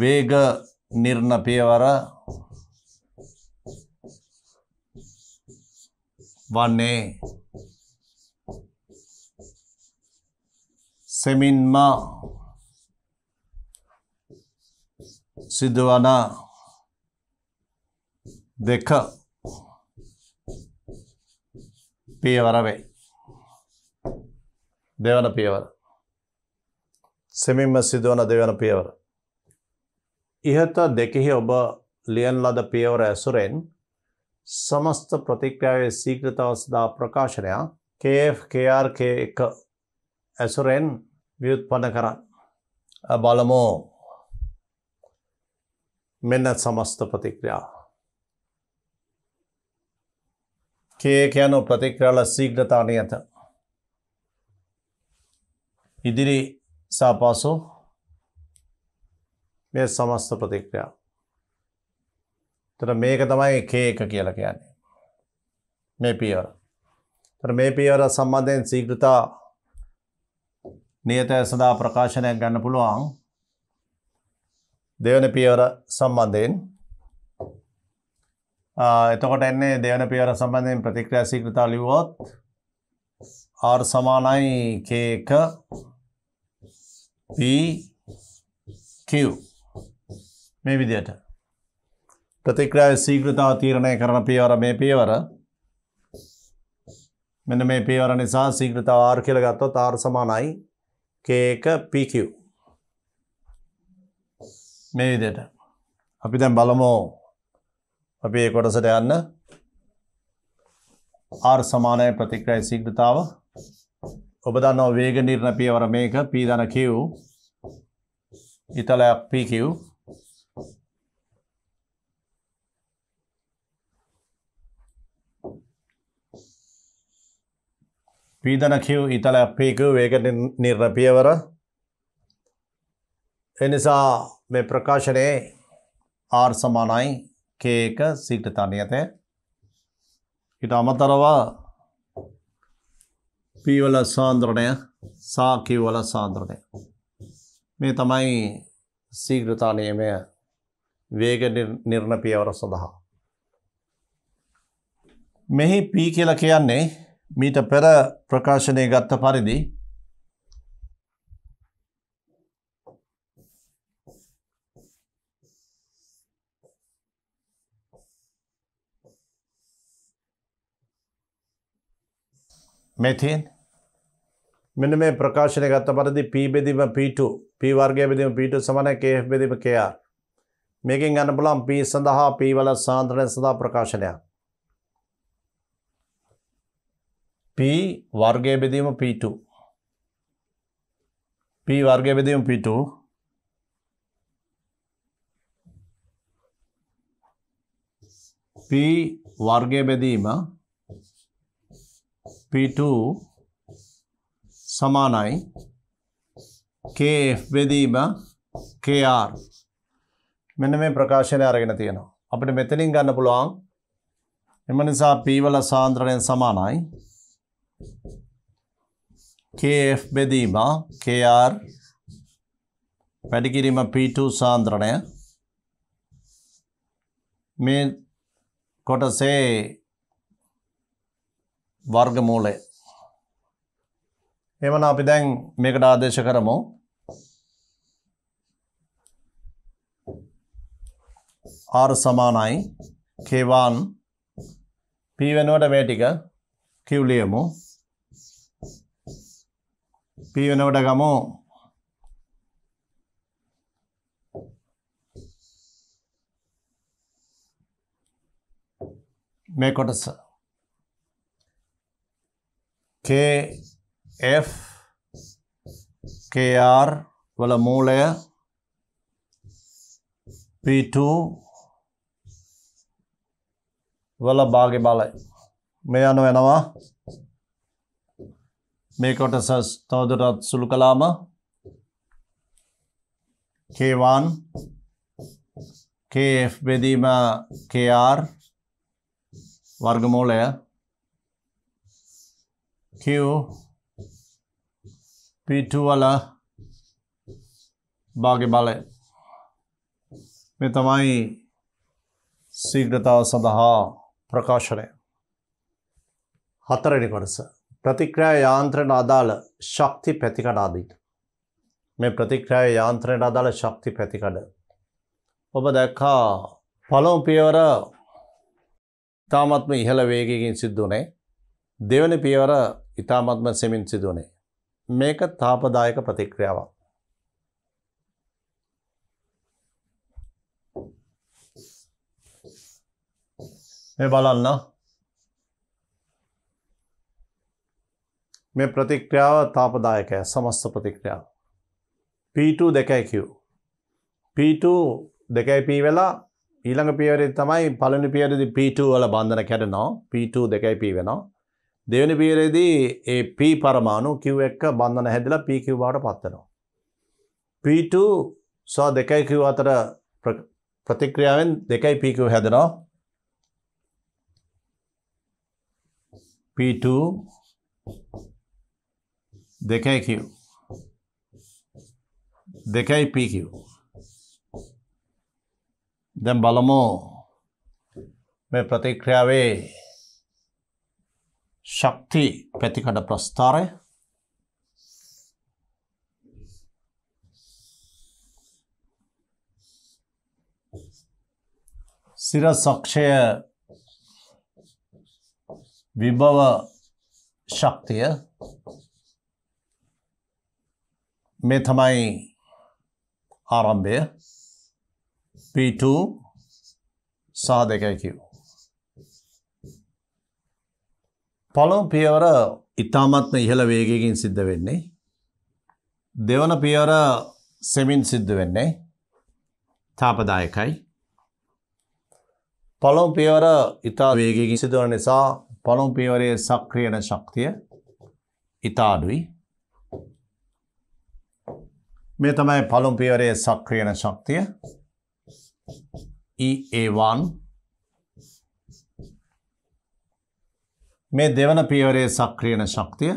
වේග ನಿರ್ನ ಪೇವರ වන්නේ සෙමින්ම සිදුවන දෙක පියවර වෙයි දෙවන පියවර සෙමින්ම සිදුවන දෙවන පියවර ඉහත දෙකෙහි ඔබ ලියන් ලද පියවර ඇසුරෙන් සමස්ත ප්‍රතික්‍රියාවේ සීක්‍රතවස්දා ප්‍රකාශනයක් KFKRK එක ඇසුරෙන් ව්‍යුත්පන කරන්න. බලමෝ මෙන්න සමස්ත ප්‍රතික්‍රියා. කේ යනු ප්‍රතික්‍රාල සීග්‍රතානයත. ඉදිරි සාපාසෝ මේ සමස්ත ප්‍රතික්‍රියා. තර මේක තමයි කේක කියල කියන්නේ. මේ පියවර. තර මේ පියවර සම්බන්ධයෙන් සීගෘතා නියතය සඳහා ප්‍රකාශනයක් ගන්න පුළුවන් දෙවන පියවර සම්බන්ධයෙන් එතකොට එන්නේ දෙවන පියවර සම්බන්ධයෙන් ප්‍රතික්‍රියා සීගෘතා ලිවොත් ආර් සමානයි කේක ප Q මේ විදියට. ප්‍රතික්‍රාය සීග්‍රතාව තීරණය කරන පියවර මේ පියවර මෙන මේ පියවර නිසා සීග්‍රතාව ආර් කියල ගත්තොත් ආර් සමානයි කේක පික මේ විදියට අපි දැන් බලමෝ අපි ඒ කොටසට යන්න ආර් සමානය ප්‍රතික්‍රය සීග්‍රතාව ඔබ දන්නව වේග නිර්ණ පියවර මේක පීදන කිව් ඉතලයක් පිකිව් පීදන කිව් ඉතල පීකු වේග නිර්ණ පියවර එනිසා මේ ප්‍රකාශනයේ ආර් සමානයි කේක සිටතා නියත ඉට අමතරව පීවල සාන්ද්‍රණය සාකිව්වල සාන්ද්‍රණය මේ තමයි සීග්‍රතානයමය වේග නිර්ණ පියවර සඳහා මෙහි පී කියල කියන්නේ මීට පෙර ප්‍රකාශනය ගත්ත පරිදි මෙතින් මෙන්න මේ ප්‍රකාශනය ගත්ත පරිදි P බෙදීම P2 P වර්ගය බෙදීම P2 සමානයි KF බෙදීම KR මේකෙන් ගන්න පුළුවන් P සඳහා P වල සාන්ද්‍රණය සඳහා ප්‍රකාශනයක් p වර්ගය බෙදීම p2 p වර්ගය බෙදීම p2 p වර්ගය බෙදීම p2 සමානයි kf බෙදීම kr මෙන්න මේ ප්‍රකාශනය අරගෙන තියෙනවා අපිට මෙතනින් ගන්න පුළුවන් එම නිසා p වල සාන්ද්‍රණය සමානයි KF බෙදීම KR වැඩිකිරීම P2 සාන්ද්‍රණය මේ කොටසේ වර්ගමූලය එමන අපි දැන් මේකට ආදේශ කරමු R සමානයි K1 P වෙනුවට මේ ටික Q ලියමු P වෙනවට ගමු මේ කොටස K F KR වල මූලය P2 වල භාගය බලයි. මේ අනුව වෙනවා මේ කොටසස් තවදුරත් සුළු කලාම K1 KF බෙදීම KR වර්ගමූලය Q P2 වල භාග්‍ය බලය මේ තමයි ශීඝ්‍රතාව සඳහා ප්‍රකාශනය හතරවෙනි කොටස ප්‍රතික්‍රය යාන්ත්‍රණ අදාළ ශක්ති පැතිකඩාදීට. මේ ප්‍රතික්‍රය යාන්ත්‍රයට අදාළ ශක්ති පැතිකඩ. ඔබ දැක්කා පළොම් පියවර ඉතාමත්ම ඉහළ වේගකින් සිද්ධුනේ දෙවනි පියවර ඉතාමත්ම සෙමින් සිදුවනේ. මේක තාපදායක ප්‍රතික්‍රියාවක්. මේ බලන්න මේ ප්‍රතික්‍රියාව තාපදායකය සමස්ත ප්‍රතික්‍රියාව. P2 දෙකයි Q. P2 දෙකයි P වෙලා ඊළඟ පියවරේ තමයි පළවෙනි පියවරේදී P2 වල බන්ධන කැඩෙනවා. P2 දෙකයි P වෙනවා. දෙවෙනි පියවරේදී ඒ P පරමාණු Q එක්ක බන්ධන හැදලා PQ බවට පත් වෙනවා. P2 සහ දෙකයි Q අතර ප්‍රතික්‍රියාවෙන් දෙකයි PQ හැදෙනවා. P2 দেখায় কিউ দেখায় পি কিউ දැන් බලමු මේ ප්‍රතික්‍රියාවේ ශක්ති පැතිකඩ ප්‍රස්ථාරය සිරසක්ෂය විභව ශක්තිය මේ තමයි ආරම්භය P2 සහ දෙකයි කිව්. පළොම් පියවර ඉතාමත්ම ඉහළ වේගයකින් සිද්ධ වෙන්නේ. දෙවන පියවර සෙමින් සිද්ධ වෙන්නේ. තාපදායකයි. පළොම් පියවර ඉතා වේගයකින් සිදුවන නිසා පළොම් පියවරේ සක්‍රියන ශක්තිය ඉතා අඩුයි. මේ තමයි පළුම්පියවරේ සක්‍රියන ශක්තිය EA1 මේ දෙවන පියවරේ සක්‍රියන ශක්තිය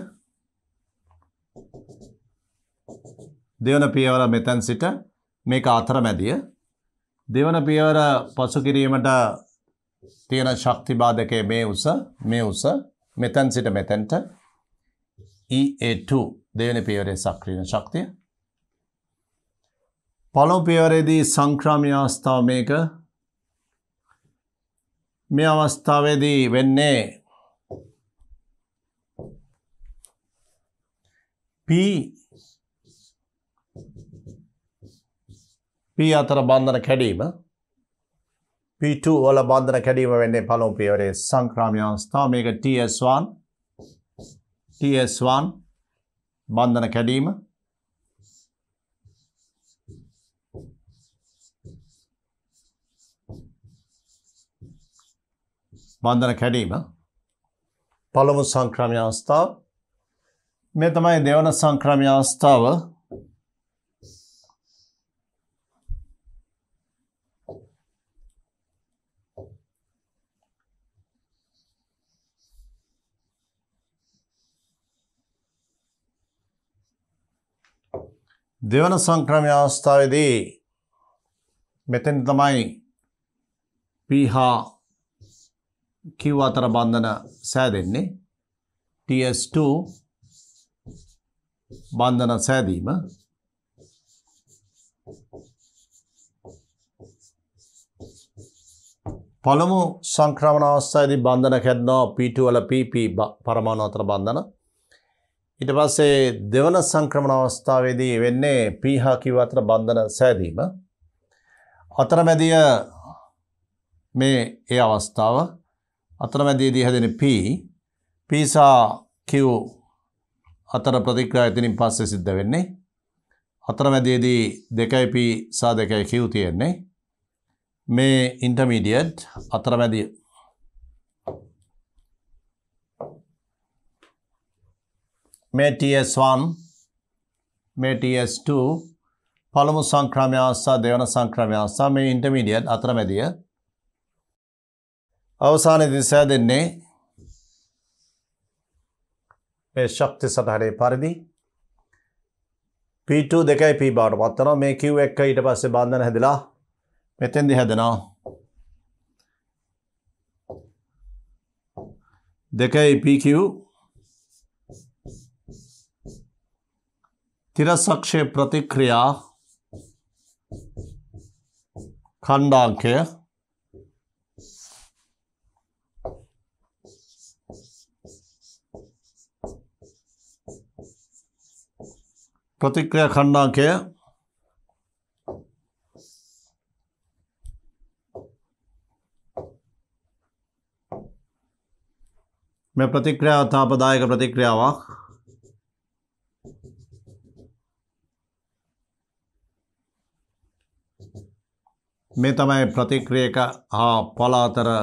දෙවන පියවර මෙතැන් සිට මේක අතර මැදිය දෙවන පියවර පසු කිරීමට තියෙන ශක්ති බාධකය මේ උස මේ උස මෙතැන් සිට මෙතැන්ට EA2 දෙවන පියවරේ සක්‍රීන ශක්තිය පළමු පියවරේදී සංක්‍රාමය අවස්ථාව මේක. මේ අවස්ථාවේදී වෙන්නේ P P අතර බන්ධන කැඩීම P2 වල බන්ධන කැඩීම වෙන්නේ පළමු පියවරේ සංක්‍රාමය අවස්ථාව මේක TS1 TS1 බන්ධන කැඩීම බන්ධන කැඩීම පළමු සංක්‍රමය අවස්ථාව මේ තමයි දෙවන සංක්‍රමය අවස්ථාව දෙවන සංක්‍රමය අවස්ථාවේදී මෙතෙන් තමයි පීහා Q අතර බන්ධන සෑදෙන්නේ TS2 බන්ධන සෑදීම පළමු සංක්‍රමණ අවස්ථාවේදී බන්ධන කැඩනවා P2 වල PP පරමාණු අතර බන්ධන ඊට පස්සේ දෙවන සංක්‍රමණ අවස්ථාවේදී වෙන්නේ P හා Q අතර බන්ධන සෑදීම අතරමැදිය මේ ඒ අවස්ථාව අතරමැදීදී හැදෙන P P සහ Q අතර ප්‍රතික්‍රියාව එතනින් පස්සේ සිද්ධ වෙන්නේ. අතරමැදීදී 2P සහ 2Q තියෙන්නේ. මේ ඉන්ටර්මීඩියට් අතරමැදි මේ TS1 මේ TS2 පළමු සංක්‍රමය ආස්සා දෙවන සංක්‍රමය ආස්සා මේ ඉන්ටර්මීඩියට් අතරමැදිය අවසානයේදී සෑදෙන්නේ මේ ශක්ති සටහනේ පරිදි P2 දෙකයි P බවට පත් වෙනවා මේ Q එක ඊට පස්සේ බන්ධන හැදලා මෙතෙන්දි හැදෙනවා දෙකයි PQ තිරසක්ෂය ප්‍රතික්‍රියා කණ්ඩාංකය ප්‍රතික්‍රියා කණ්ඩාංකය මේ ප්‍රතික්‍රියා තාපදායක ප්‍රතික්‍රියාවක් මේ තමයි ප්‍රතික්‍රියක හා පලාතර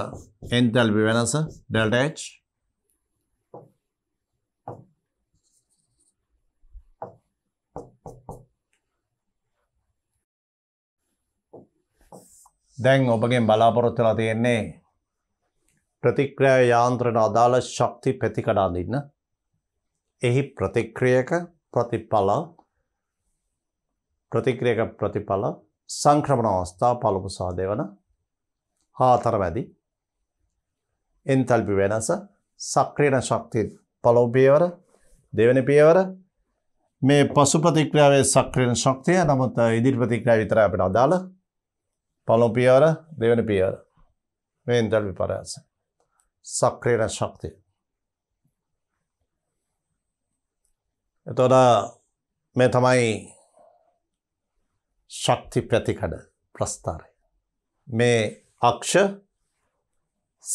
එන්තල්වි වෙනස ඩෙල්ටච් දැන් ඔබගෙන් බලාපොරොත්තුලා තියෙන්නේ ප්‍රතික්‍රියා යාන්ත්‍රණ අදාළ ශක්ති පැතිකඩ අඳින්න. එහි ප්‍රතික්‍රියක ප්‍රතිඵල ප්‍රතික්‍රියක ප්‍රතිඵල සංක්‍රමණ අවස්ථා පළමු සාදවන හාතරවැදි එන්තල්පි වෙනස සක්‍රීණ ශක්ති පළව පියවර දෙවන පියවර මේ පසු ප්‍රතික්‍රියාවේ සක්‍රීණ ශක්තිය නමුත් ඉදිරි ප්‍රතික්‍රියාව විතර අපිට අදාළ පළමු පියවර දෙවෙනි පියවර මේ ඉන්ද්‍රල් විපරාස සක්‍රීය ශක්තිය එතකොට මේ තමයි ශක්ති ප්‍රතිකඩ ප්‍රස්ථාරය මේ අක්ෂ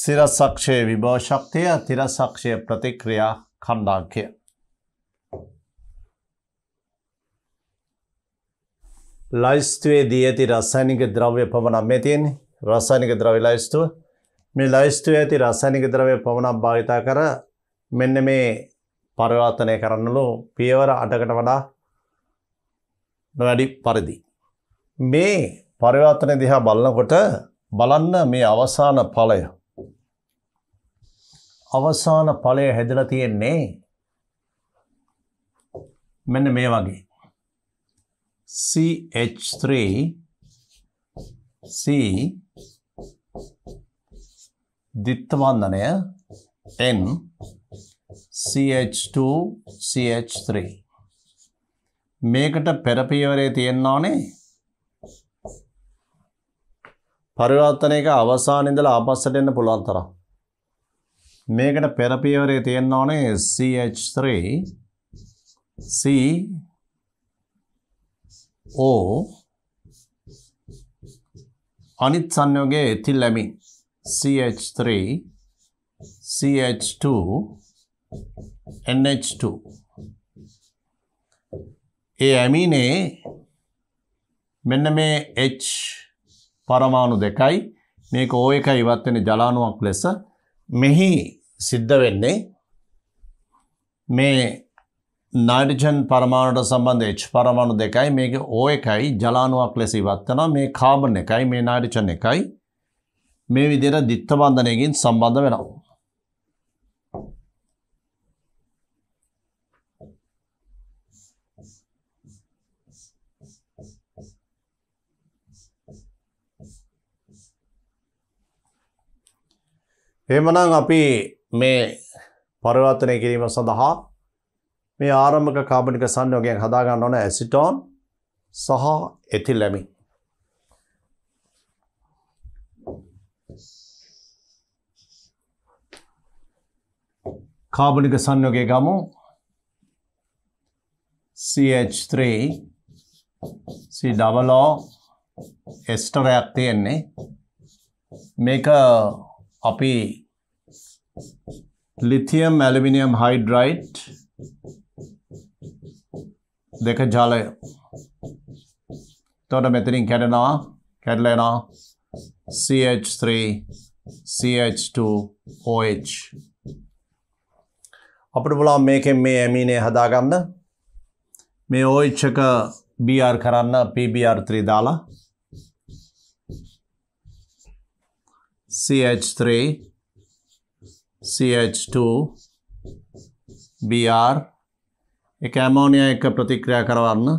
සිරසක්ෂයේ විභව ශක්තිය තිරසක්ෂය ප්‍රතික්‍රියා කණ්ඩාංකය ලයිස්තුවේ දී ඇති රසායනික ද්‍රව්‍ය පමණක් මේ තියෙන්නේ. රසායනික ද්‍රව්‍ය ලයිස්තුව. මේ ලයිස්තුවේ ඇති රසායනික ද්‍රව්‍ය පමණක් භාවිත කර මෙන්න මේ පරිවර්තනය කරන්නලු පියවර 8කට වඩා වැඩි පරිදි. මේ පරිවර්තනය දිහා බලනකොට බලන්න මේ අවසාන ඵලය. අවසාන ඵලය හැදලා තියෙන්නේ මෙන්න මේ වගේ. CH3 C දිත්තවන්දනය N CH2 CH3 මේකට පෙරපියවරේ තියෙන්න ඕනේ පරිවර්තනයක අවසාන ඉඳලා ආපස්සට එන්න පුළුවන් තරම් මේකට පෙරපියවරේ තියෙන්න ඕනේ CH3 C O අනිත් සංයෝගයේ එතිල් ලැබින් CH3 CH2 NH2 ඒ ඇමීනේ මෙන්න මේ H පරමාණු දෙකයි මේක O එක ඉවත් වෙන ජලාණුවක් ලෙස මෙහි සිද්ධ වෙන්නේ මේ නයිඩජන් පරමාණුට සම්බන්ධ H පරමාණු දෙකයි මේක ඕ එකයි ජලානුවක් ලෙස ඉවත්වනවා මේ කාබන් එකයි මේ නයිඩජන් එකයි මේ විදිහට දිත්ත බන්ධනයකින් සම්බන්ධ වෙනවා. එහෙමනම් අපි මේ පරිවර්තනය කිරීම සඳහා මේ ආරම්භක කාබනික සංයෝගයක් හදාගන්න ඕන ඇසිටෝන් සහ එතිලැමි. කාබනික සංයෝගය ගමු CH3 COO එස්ටරයක් තියෙන්නේ මේක අපි ලිතියම් ඇලමිනියම් හයිඩ්‍රයිට් දෙක ජලය. තොට මෙතනින් කැඩනවා කැඩලෙනවා CH3 CH2 OH. අපට පුළන් මේකෙන් මේ ඇමීනේ හදාගන්න මේ ඕච්චක BR කරන්න PBR3 දාලා CH3 CH2 BR එක ඇමෝනියා එක ප්‍රතික්‍රියා කරවන්න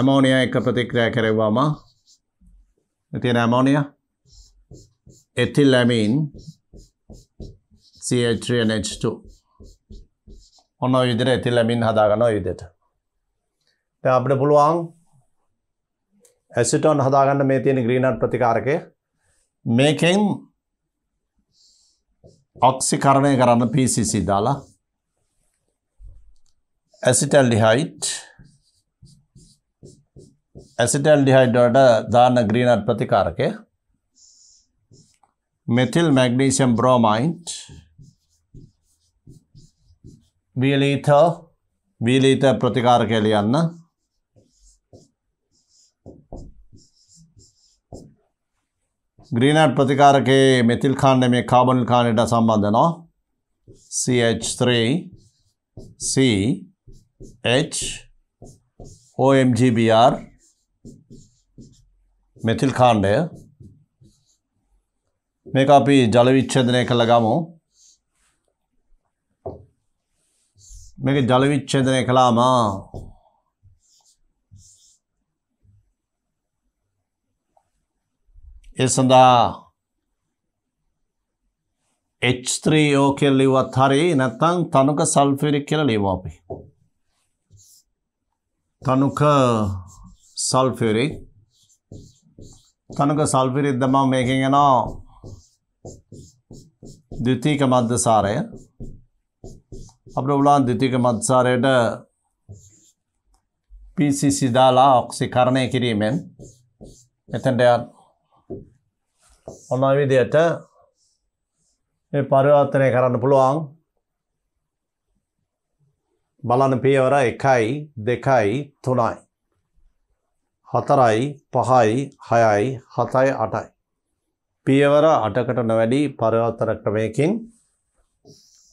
ඇමෝනියා එක ප්‍රතික්‍රියා කරෙව්වාම තියෙන ඇමෝනියා එතිල් ඇමීන් CH3NH2 ඔන්න ඔය විදිහට එතිල් ඇමීන් හදාගන්න ඔය විදිහට දැන් අපිට පුළුවන් ඇසිටෝන් හදාගන්න මේ තියෙන ග්‍රීනට් ප්‍රතිකාරකය මේකෙන් ඔක්සිකරණය කරන්න PCC දාලා ඇසිටල්ඩිහයිට් ඇසිටල්ඩිහයිඩ්ඩට දාන්න ග්‍රීනට් ප්‍රතිකාරකය මෙතිල් මැග්නීසියම් බ්‍රෝමයින්ට් වීලීත වීලීත ප්‍රතිකාරකය ලියන්න ග්‍රීනට් ප්‍රතිකාරකයේ මෙතිල් කාණ්ඩ මේ කාබොනිල් කාණයට සම්බන්ධනවා CH3 C H OMGBr methyl කාණ්ඩය මේක අපි ජල විච්ඡේදනය කරලා ගමු. මේක ජල විච්ඡේදනය කළාම ඒ සඳහා H3O කියලා ලිව්වත් හරි නැත්නම් තනුක සල්ෆරික් කියලා ලියමු අපි. තනුක සල්ෆරි තනුක සල්ෆිරිත් දම මේකෙන් යනවා දෙතික මධ්‍යසාරය අපට උලාන් දෙතික මධ්සාරයට පිසිසි දාලා ඔක්සි කරණය කිරීමෙන් එතැන්ට ඔන්න විදියට පරිවර්තනය කරන්න පුළුවන් බලන පියවර එකයි දෙකයි තුනයි. හතරයි පහයි හයයි හතයි අටයි. පියවර අටකට නොවැඩි පරවත්තර ක්‍රමයකින්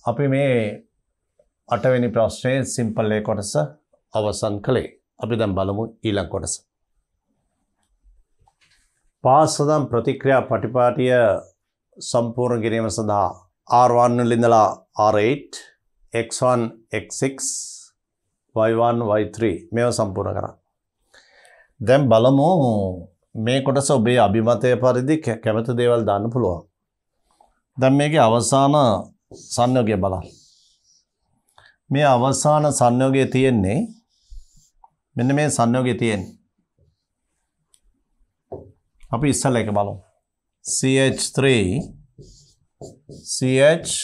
අපි මේ අටවැනි ප්‍රශ්නය සිම්පල්ලේ කොටස අවසන් කළේ අපි දැම් බලමු ඊළං කොටස. පාසදම් ප්‍රතික්‍රියා පටිපාටිය සම්පූර්ණ කිරීම සඳහා ආර්වාන්නලින්දලා ආරේට් x1 x6 y1 y3 මේව සම්පූර්ණ කරා. දැන් බලමු මේ කොටස ඔබේ අභිමතය පරිදි කැමති දේවල් දාන්න පුළුවන්. දැන් මේකේ අවසාන සංයෝගය බලන්න. මේ අවසාන සංයෝගය තියෙන්නේ මෙන්න මේ සංයෝගය තියෙන්නේ. අපි ඉස්සල්ලා එක බලමු. CH3 CH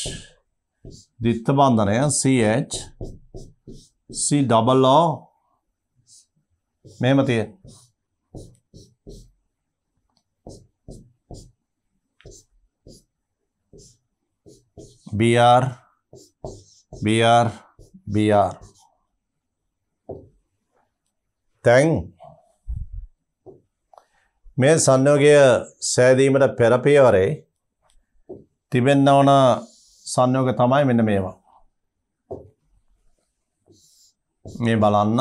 ද්විත්ත බන්ධනය CH C double O මෙහෙම තියෙන. BR BR BR දැන් මේ සංයෝගය සෑදීමට පෙර පියවරේ තිබෙන්න ඕන සංයෝග තමයි මෙන්න මේවා. මේ බලන්න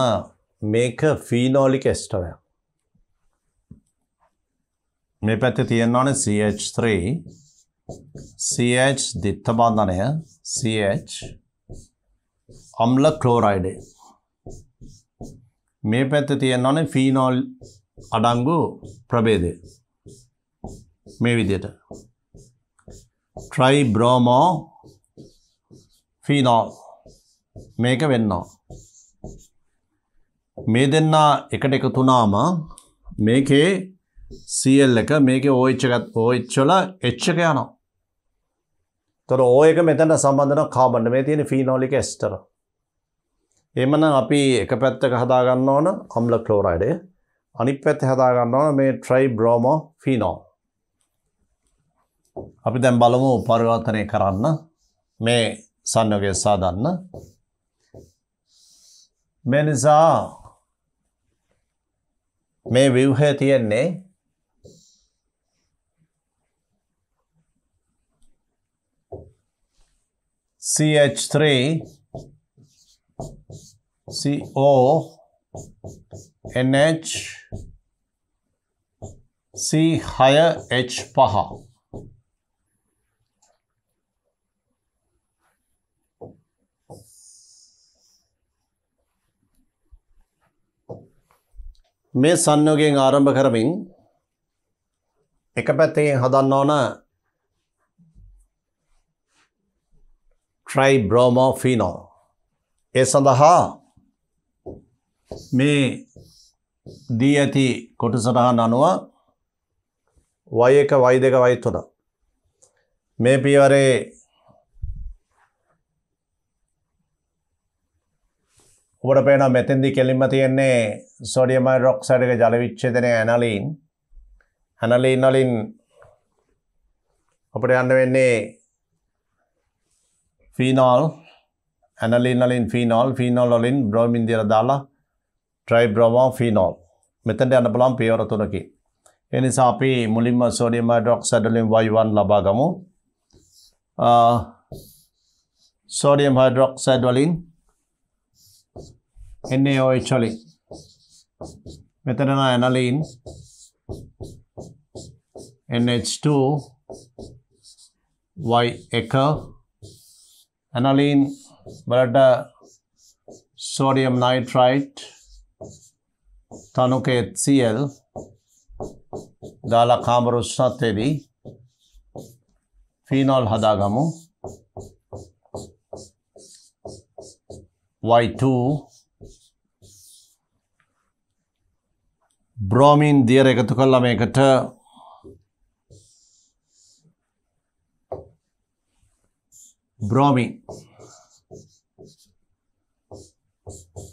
මේක ෆීනෝලික් එස්ටරයක්. මේ පැත්තේ තියෙනවානේ CH3 CH දිත්ත බන්ධනය CH අම්ල ක්ලෝරයිඩේ මේ පැත්ත තියෙනවානේ ෆීනෝල් අඩංගු ප්‍රභේදය මේ විදියට ට්‍රයිබ්‍රෝමෝ ෆීනෝල් මේක වෙන්නවා. මේ දෙන්නා එකට එකතුනාම මේකේ සියල් එක මේක ඕච්චකත් ඕච්චල එච්චක යනවා. තොර ඕ එක මෙතැන සම්බඳන කාබන්න මේ තියෙන ෆීනෝලික එස්ටර. එමන අපි එක පැත්තක හදාගන්න ඕන අම්ල කලෝරයිඩේ අනිත් පැත්ත හදාගන්න ඕන මේ ට්‍රයි බ්‍රෝමෝ ෆීනෝ අපි දැන් බලමු පරිවර්තනය කරන්න මේ සංයෝගය සාදන්න. මේ නිසා මේ ව්‍යුහය තියෙන්නේ CH3 CO NH C higher H පහ මේ සංයෝගයෙන් ආරම්භ කරමින් එක පැත්තකින් හදන්න ඕන ට්‍රයිබ්‍රෝමෝෆිනෝ ඒ සඳහා මේ දී ඇති කොට සටහන් අනුව වයක වයි දෙක වයිතුන මේ පියවරේ ඔබට පේන මෙතෙන්දි කෙලින්ම තියෙන්නේ සෝඩියම රොක්සයිඩ් එක ජල විච්ඡේදනයේ ඇනලීන් ඇනලීන් වලින් අපිට යන්න වෙන්නේ ෆීනෝල් ඇනලීන් වලින් ෆීනෝල් ෆීනෝල් වලින් බ්‍රෝමින් දියර දාලා ට්‍රයි බ්‍රෝමෝ ෆීනෝල් මෙතෙන්ට යන්න පුළුවන් පියවර තුනකින් ඒ නිසා අපි මුලින්ම සෝඩියම හයිඩ්‍රොක්සයිඩ් වලින් Y1 ලබා ගමු සෝඩියම් හයිඩ්‍රොක්සයිඩ් වලින් එන්නේ ඔය චොලි මෙතන ඇනලීන් NH2 Y එක ඇනලීන් වලට සෝඩියම් නයිට්‍රයිට් තනුක HCl දාලා කාමර උෂ්ණත්වයේදී ෆීනෝල් හදාගමු Y2 බ්‍රෝමීන් දියර එකතු කල්ලම එකට බ්‍රෝමී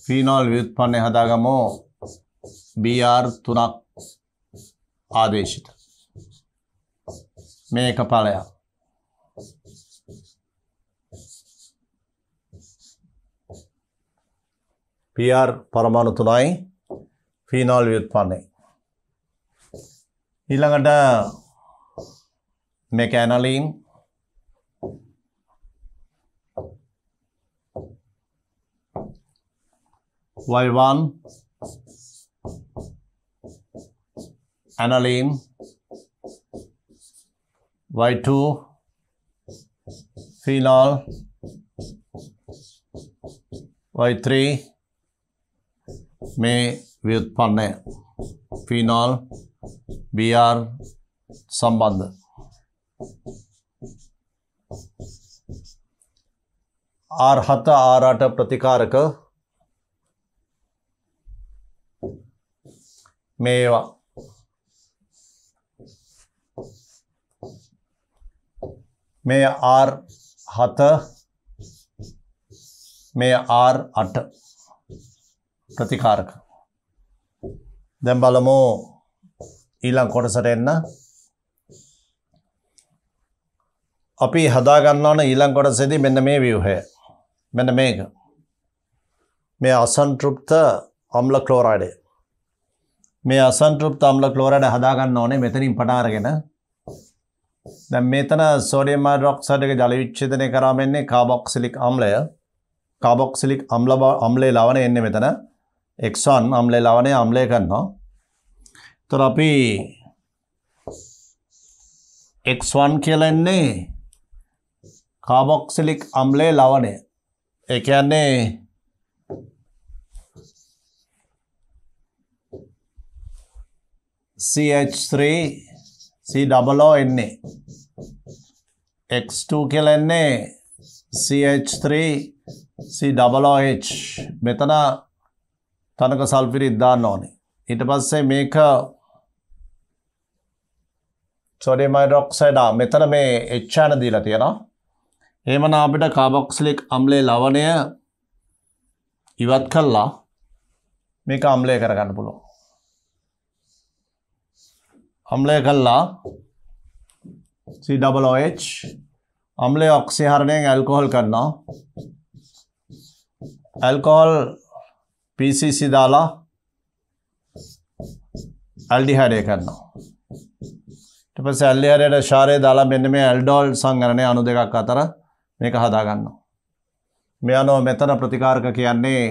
ෆීනෝල් විත්පන්නය හදාගමෝ බR තුනක් ආදේශිත මේක පලයක් PR පරමාණු තුනයි ෆීනෝල් ව්‍යුත්පන්නයි. ඊළඟට මෙකැනලීන් වයිවන් ඇනලීම් වයිට ෆීනෝල් වයිත්‍රී මේ व्युत्पन्न फिनॉल बी आर संबंध आर आराट प्रतिकारक मेवा में आर हत मे आर अट प्रतिकारक දැම් බලමු ඊළං කොටසට එන්න අපි හදාගන්න ඕන ඊළං කොටසෙදී මෙන්න මේ වියහය මෙන්න මේක මේ අසන්තෘප්ත අම්ල කලෝරයිඩේ මේ අසන්තෘප්ත අම්ල කලෝරයිඩ හදාගන්න ඕනේ මෙතනින් පටාරගෙන දැන් මෙතන සෝඩියම් හයිඩ්‍රොක්සයිඩ් එක ජල විච්ඡේදනය කරාම එන්නේ කාබොක්සිලික් අම්ලය කාබොක්සිලික් අම්ල අම්ලේ ලවණය එන්නේ මෙතන එක්සොන් අම්ලේ ලවණය අම්ලය කරනවා තොර අපි එක්වන් කියලෙන්නේ කාබොක්සිලික් අම්ලේ ලවනය එකන්නේ CH3COO එන්නේ X2 කියලෙන්නේ CH3COO මෙතන තනක සල්පිරිත් දාන්න ඕනේ ඊට පස්සේ මේක සොඩිමයිඩොක්සයිඩා මෙතන මේ එච්චාන දීලා තියෙනවා ඒමන අපිට කාබොක්ස්ලික් අම්ලේ ලවනය ඉවත් කල්ලා මේක අම්ලය කරගන්න පුළුව අම්ලය කල්ලා COH අම්ලේ ඔක්සිහරණයෙන් ඇල්කොහොල් කරන්නා ඇල්කොහොල් PCC දාලා ඇල්ඩිහඩය කරනවා ට සැල්ලියරයට ශාරය දාලා මෙන්න මේ ඇල්ඩෝල් සංගරණය අනු දෙකක් අතර මේක හදාගන්නවා. මෙ අනෝ මෙතන ප්‍රතිකාරක කියන්නේ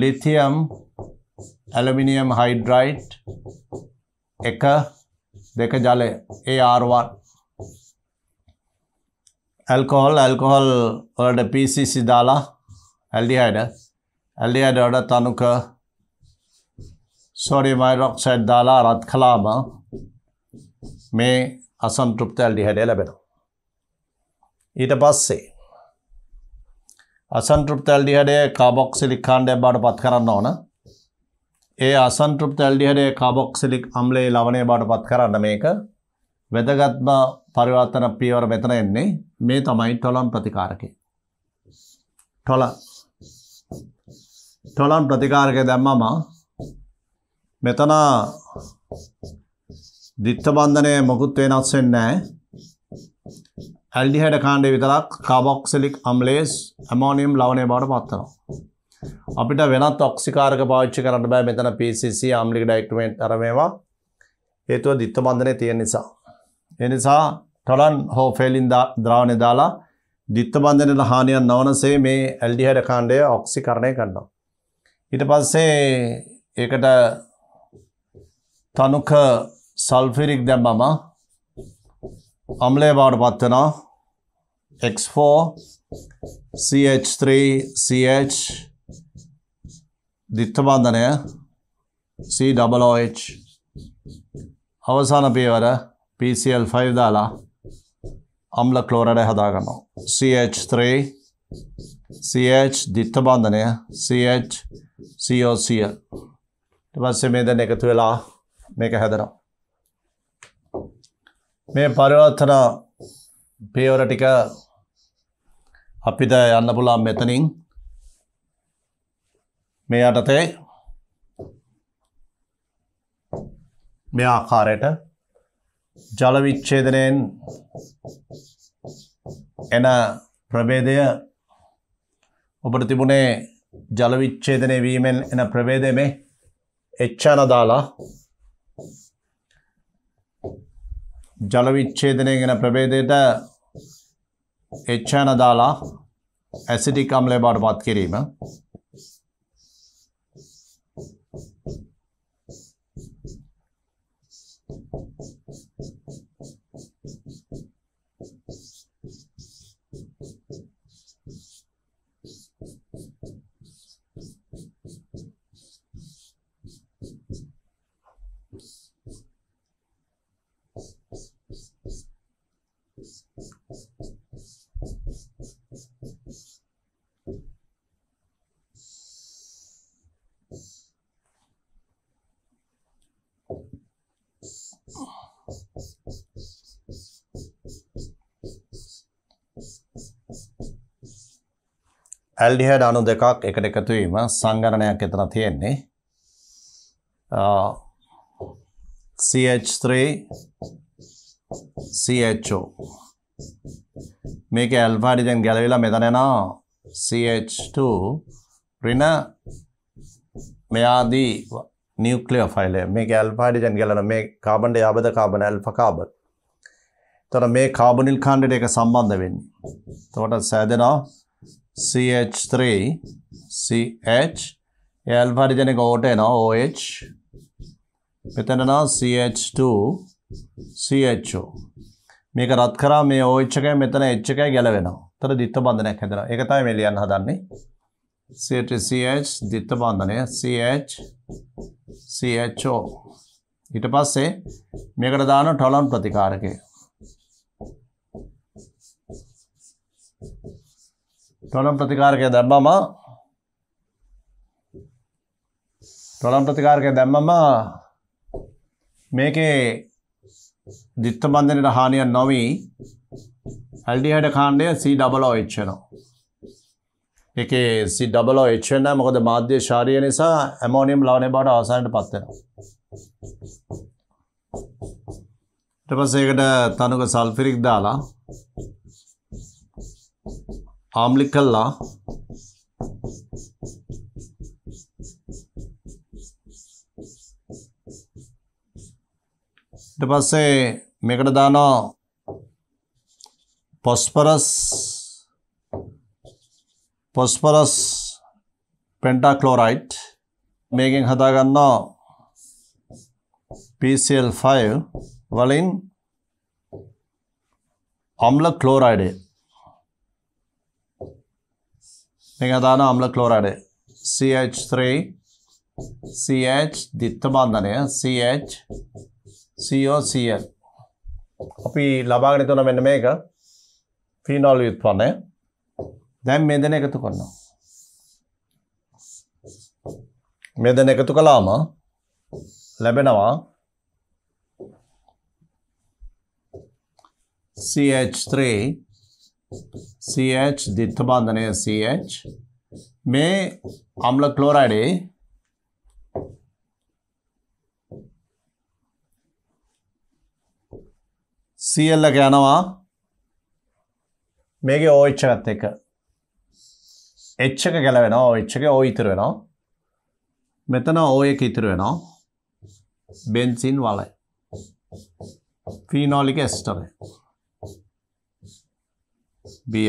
ලිතියම් ඇලමිනියම් හයිඩ්‍රයිට් එක දෙක ජලය ඒ ආර්වන් ඇල්කොහොල් ඇල්කොහොල් වලට පිසිසි දාලා ඇල්ඩිහයිඩ ඇල්ඩිහයිඩ වඩත් අනුක සොරි මයිරොක්සයිඩ් දාලා රත් කලාම මේ අසන්තෘප්තල් දිහට එලබෙනවා. ඊට පස්සේ අසන්තෘප්තල් දිහටේ කාබොක්සිලික් කාණ්ඩය බාට පත් කරන්න ඕන ඒ අසන්තෘප්ත ඇල්ඩිහටේ කාබොක්සිලික් අම්ලේ ලවනේ බාට පත් කරන්න මේක වැදගත්ම පරිවර්තන පියවර මෙතන එන්නේ මේ තමයි ටොලන් ප්‍රතිකාරකය. ටොල ටොලන් ප්‍රතිකාරකය දැම්මම මෙතන දිත්ත බන්ධනය මොකුත් වෙනස් වෙන්නේ නැහැ. ඇල්ඩිහයිඩ් කාණ්ඩේ විතරක් කාබොක්සිලික් අම්ලේස් ඇමෝනියම් ලවණය බවට පත් වෙනවා. අපිට වෙනත් ඔක්සිකාරක පාවිච්චි කරන්න බෑ මෙතන PCC අම්ලික ඩයික්ටමේට් අර මේවා හේතුව දිත්ත බන්ධනය තියෙන නිසා. ඒ නිසා ටොලන් හෝ ෆේලින් ද්‍රාවණය දාලා දිත්ත බන්ධනයට හානියක් නොවනසේ මේ ඇල්ඩිහයිඩ් කාණ්ඩය ඔක්සිකරණය කරනවා. ඊට පස්සේ ඒකට තනුක சல்ஃபூரிக் தம்பமா அம்லேபாவோட பார்த்தனா X four CH three CH දිත්තබන්ධනය COH අවසාන පියවර PCL5 දාලා අම්ල කලෝරඩ හදාගන්නවා CH3 CH දිත්තබන්ධනය CH COCl ඊට පස්සේ මේ දැන් එකතු වෙලා මේක හැදෙනවා මේ පරිවර්තන පියවර ටික අපිට යන්න පුළුවන් මෙතනින් මේ යටතේ මේ ආකාරයට ජල විච්ඡේදනයෙන් එන ප්‍රභේදය ඔබට තිබුණේ ජල විච්ඡේදනය වීමෙන් එන ප්‍රභේදය මේ එච්චන දාලා ජලවිච්ඡේදනය ගැන ප්‍රබේදයට එච්ඡාන දාලා ඇසිටික් අම්ලය බවට පත් කිරීම ඇල්ඩිහයිඩ් අණු දෙකක් එකට එකතු වීම සංගණනයක් එතන තියෙන්නේ. CH3 CHO මේක ඇල්ෆා ඩිජන් ගැලවිලා මෙතන එනවා CH2 ඍණ මෙයාදී නිියුක්ලියෝෆයිල් එක. මේක ඇල්ෆා ඩිජන් ගැලන මේ කාබන් ඩයබද කාබන් ඇල්ෆා කාබන්. එතකොට මේ කාබොනිල් කාණ්ඩයට ඒක සම්බන්ධ වෙන්නේ. එතකොට සෑදෙනවා CH3, CH. ඒ ඇල්ෆාරිජනික ඕට එනවා OH. මෙතන එනවා CH2, CHO. මේක රත් කරා මේ OH එකයි මෙතන H එකයි ගැලවෙනවා. එතන ද්විත්ව බන්ධනයක් හැදෙනවා. ඒක තමයි මේ ලියන්න හදන්නේ. CH CH ද්විත්ව බන්ධනය CH CHO. ඊට පස්සේ මේකට දානවා ටොලන් ප්‍රතිකාරකය. තොළම් ප්‍රතිකාරකය දැම්මම තොළම් ප්‍රතිකාරකය දැම්මම මේකේ දිත්ත බන්ධනයට හානියක් නොවී ඇල්ඩිහයිඩ කාණ්ඩය සඩබලෝ එච්චනවා. එකේ සිඩබලෝ එච්චන මොකද මාධ්‍ය ශාරිය නිසා ඇමෝනියම් ලවනේ බාට ආසායට පත්වෙනවා. ටපසේකට තනුක සල්ෆිරික් දාලා Ombilical law. ඊට පස්සේ මේකට දානවා පොස්පරස් පොස්පරස් පෙන්ටාක්ලෝරයිට් මේකෙන් හදාගන්නවා PCl5 වලින් අම්ල ක්ලෝරයිඩේ ఇంకా അതാണ് ആംല chloride C H three C H ദിത്തമാന്താണ് C H C O C L අපි ලබාගෙනතුන මෙන්න මේක ෆීනෝල් ව්‍යුත්පන්නය දැන් මේ දෙන එකතු කරනවා. මේ දෙන එකතු කළාම ලැබෙනවා CH3 CH දිත්ත බන්ධනය CH මේ අම්ල ක්ලෝරයිඩේ සියල්ල යනවා මේක ඕච්චකත් එක එච්චක ගැලවෙන ඔච්චක ඕ ඉතිර වෙනවා මෙතන ඕය එක ඉතිර වෙනවා බෙන්සින් වලයි ෆීනෝලික ස්ටරේ BR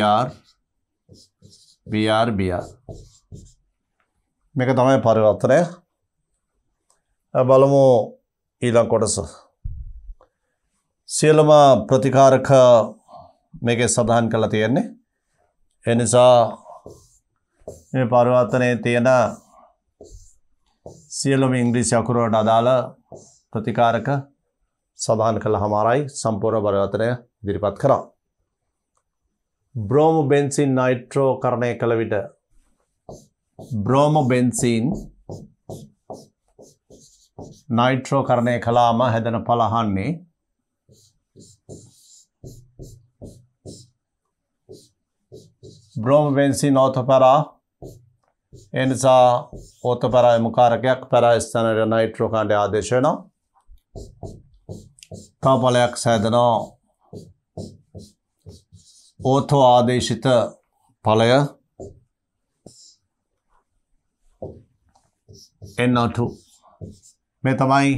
BR BR මේක තමයි පරිවර්තනය බලමු ඊළඟ කොටස සියලුම ප්‍රතිකාරක මේකේ සඳහන් කරලා තියෙන්නේ ඒ නිසා මේ පරිවර්තනයේ තියෙන සියලුම ඉංග්‍රීසි අකුර වලට අදාළ ප්‍රතිකාරක සඳහන් කළාම ආරයි සම්පූර්ණ පරිවර්තනය ඉදිරිපත් කරා බ්‍රෝමු බෙන්සින් නයිට්‍රෝ කරණය කළ විට බ්‍රෝමු බෙන්සින් නයිට්‍රෝ කරණය කලාම හැදන පළහන්නේ බ්‍රෝම බෙන්සින් ඕතපරා එනිසා ඕතපරාය මුකාරකයක් පැරයිස්ථනයට නයිට්‍රෝ කාණ්ඩ ආදේශනවා තවපලයක් සෑදනෝ ඕතෝ ආදේශිත ඵලය NO2 මේ තමයි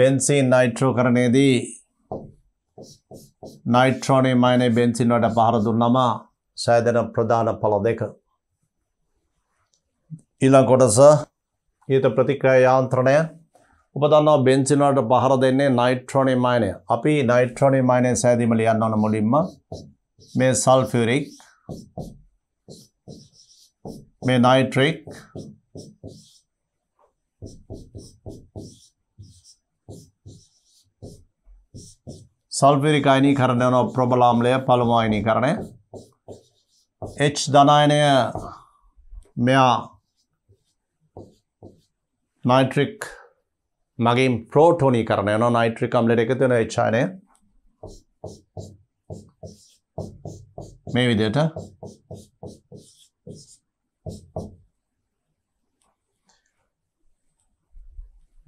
බෙන්සීන් නයිට්‍රෝකරණයේදී නයිට්‍රෝනේ මයිනේ බෙන්සින් වලට පහර දුන්නම සෑදෙන ප්‍රධාන ඵල දෙක ඊළඟ කොටස ඊට ප්‍රතික්‍රියා යාන්ත්‍රණය උපදන්නවා බෙන්සින් වලට පහර දෙන්නේ නයිට්‍රෝනේ මයිනේ අපි නයිට්‍රෝනේ මයිනේ සෑදීම ලියන්න ඕන මුලින්ම මේ සල්ෆරික් මේ නයිට්‍රික් සල්ෆරික් අයනීකරණය වන ප්‍රබල ආම්ලය පළමු අයනීකරණය H ධනායනය මෙයා නයිට්‍රික් මගින් ප්‍රෝටෝනීකරණය වන නයිට්‍රික් අම්ලයට එකතු වෙන H අයනය මේ විදිහට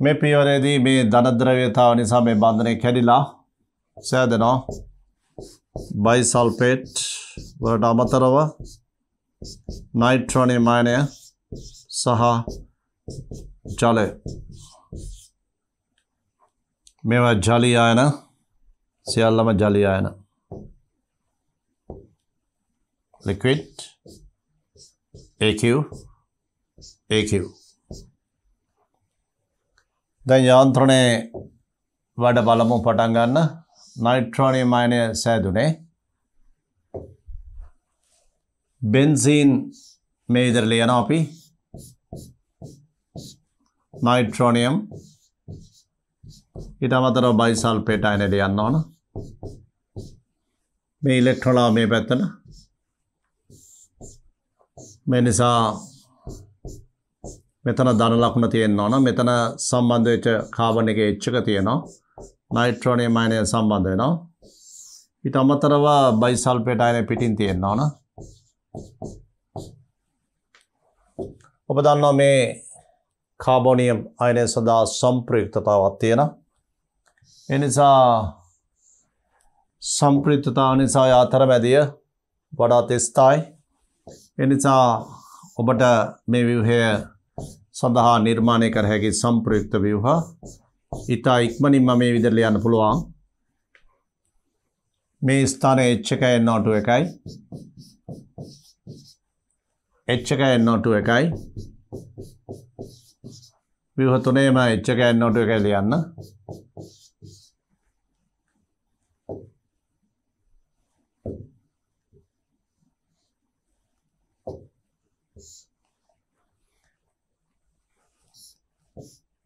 මේ පියවරේදී මේ ධන ද්‍රව්‍යතාව නිසා මේ බන්ධනය කැඩිලා සෑදෙනවා බයිසල්ෆේට් වලට අමතරව නයිට්‍රෝනියම් අයනය සහ ජලය මේවා ජලීය අයන සියල්ලම ජලීය අයන liquid AQ AQ දැන් යාන්ත්‍රණය වඩ බලමු පටන් ගන්න නයිට්‍රෝනියම් අයනය සෑදුනේ බෙන්සීන් මේ ඉදිරියට යනවා අපි නයිට්‍රෝනියම් ඊට අමතරව බයිසල්ෆේට් අයනයට යන්න ඕන මේ ඉලෙක්ට්‍රෝනලා මේ පැත්තට මේ නිසා මෙතන ධන ලකුණ තියෙනවා නම් මෙතන සම්බන්ධ වෙච්ච කාබන් එකේ H එක තියෙනවා. නයිට්‍රෝනිය මයිනය සම්බන්ධ වෙනවා. ඊට අමතරව බයිසල්ෆේට් අයනය පිටින් තියෙනවා න ะ. ඔබ දන්නවා මේ කාබෝනියම් අයනය සඳහා සම්ප්‍රයුක්තතාවක් තියෙනවා. ඒ නිසා සම්ප්‍රයුක්තතාව නිසා අතරමැදිය වඩාත් ස්ථායි එනිසා ඔබට මේ ව්‍යුහය සඳහා නිර්මාණය කර හැකි සම්ප්‍රයුක්ත ව්‍යුහ ඉතා ඉක්මනින්ම මේ විදිහට ලියන්න පුළුවන්. මේ ස්ථානයේ h එකයි n02 එකයි h එකයි n02 එකයි ව්‍යුහ තුනේම h එකයි n02 එකයි ලියන්න.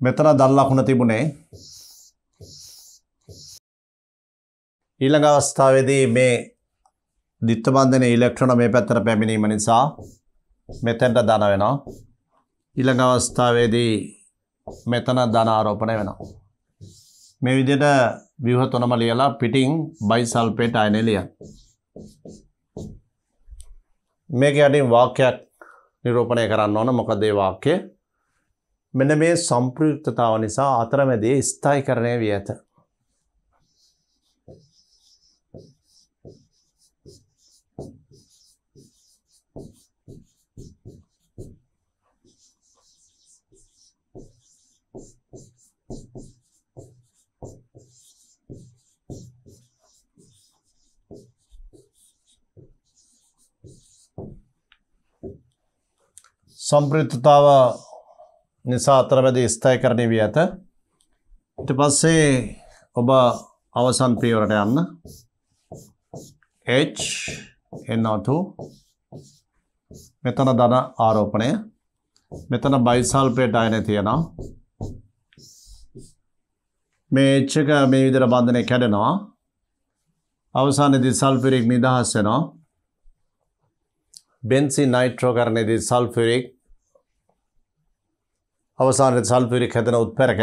මෙතන දල් ලකුණ තිබුණේ ඊළඟ අවස්ථාවේදී මේ ද්විත්ව බන්ධනයේ ඉලෙක්ට්‍රෝන මේ පැත්තට පැමිණීම නිසා මෙතෙන්ට ධන වෙනවා ඊළඟ අවස්ථාවේදී මෙතන ධන ආරෝපණය වෙනවා මේ විදිහට ව්‍යුහ තුනම ලියලා පිටින් බයිසල්ෆේට් අයනය ලියන්න මේක යටින් වාක්‍යයක් නිරූපණය කරන්න ඕන මොකද ඒ වාක්‍යය මෙන මේ සම්පෘක්තතාව නිසා අතරමැදේ ස්ථායිකරණය වී ඇත. සම්පෘතතාව නිසා අතරමැද ස්ථායකරණය වී ඇත. ඊට පස්සේ ඔබ අවසන් පියවරට යන්න. H NO2 මෙතන ධන ආරෝපණය මෙතන බයිසල්පේට් අයනේ තියෙනවා. මේ H එක මේ විදිහට බන්ධනය කැඩෙනවා. අවසානයේදී සල්ෆරික් නිදහස් වෙනවා. බෙන්සි නයිට්‍රෝකරණයේදී සල්ෆරික් අවසානයට සල්පිරික් හැදෙන උත්පරකයක්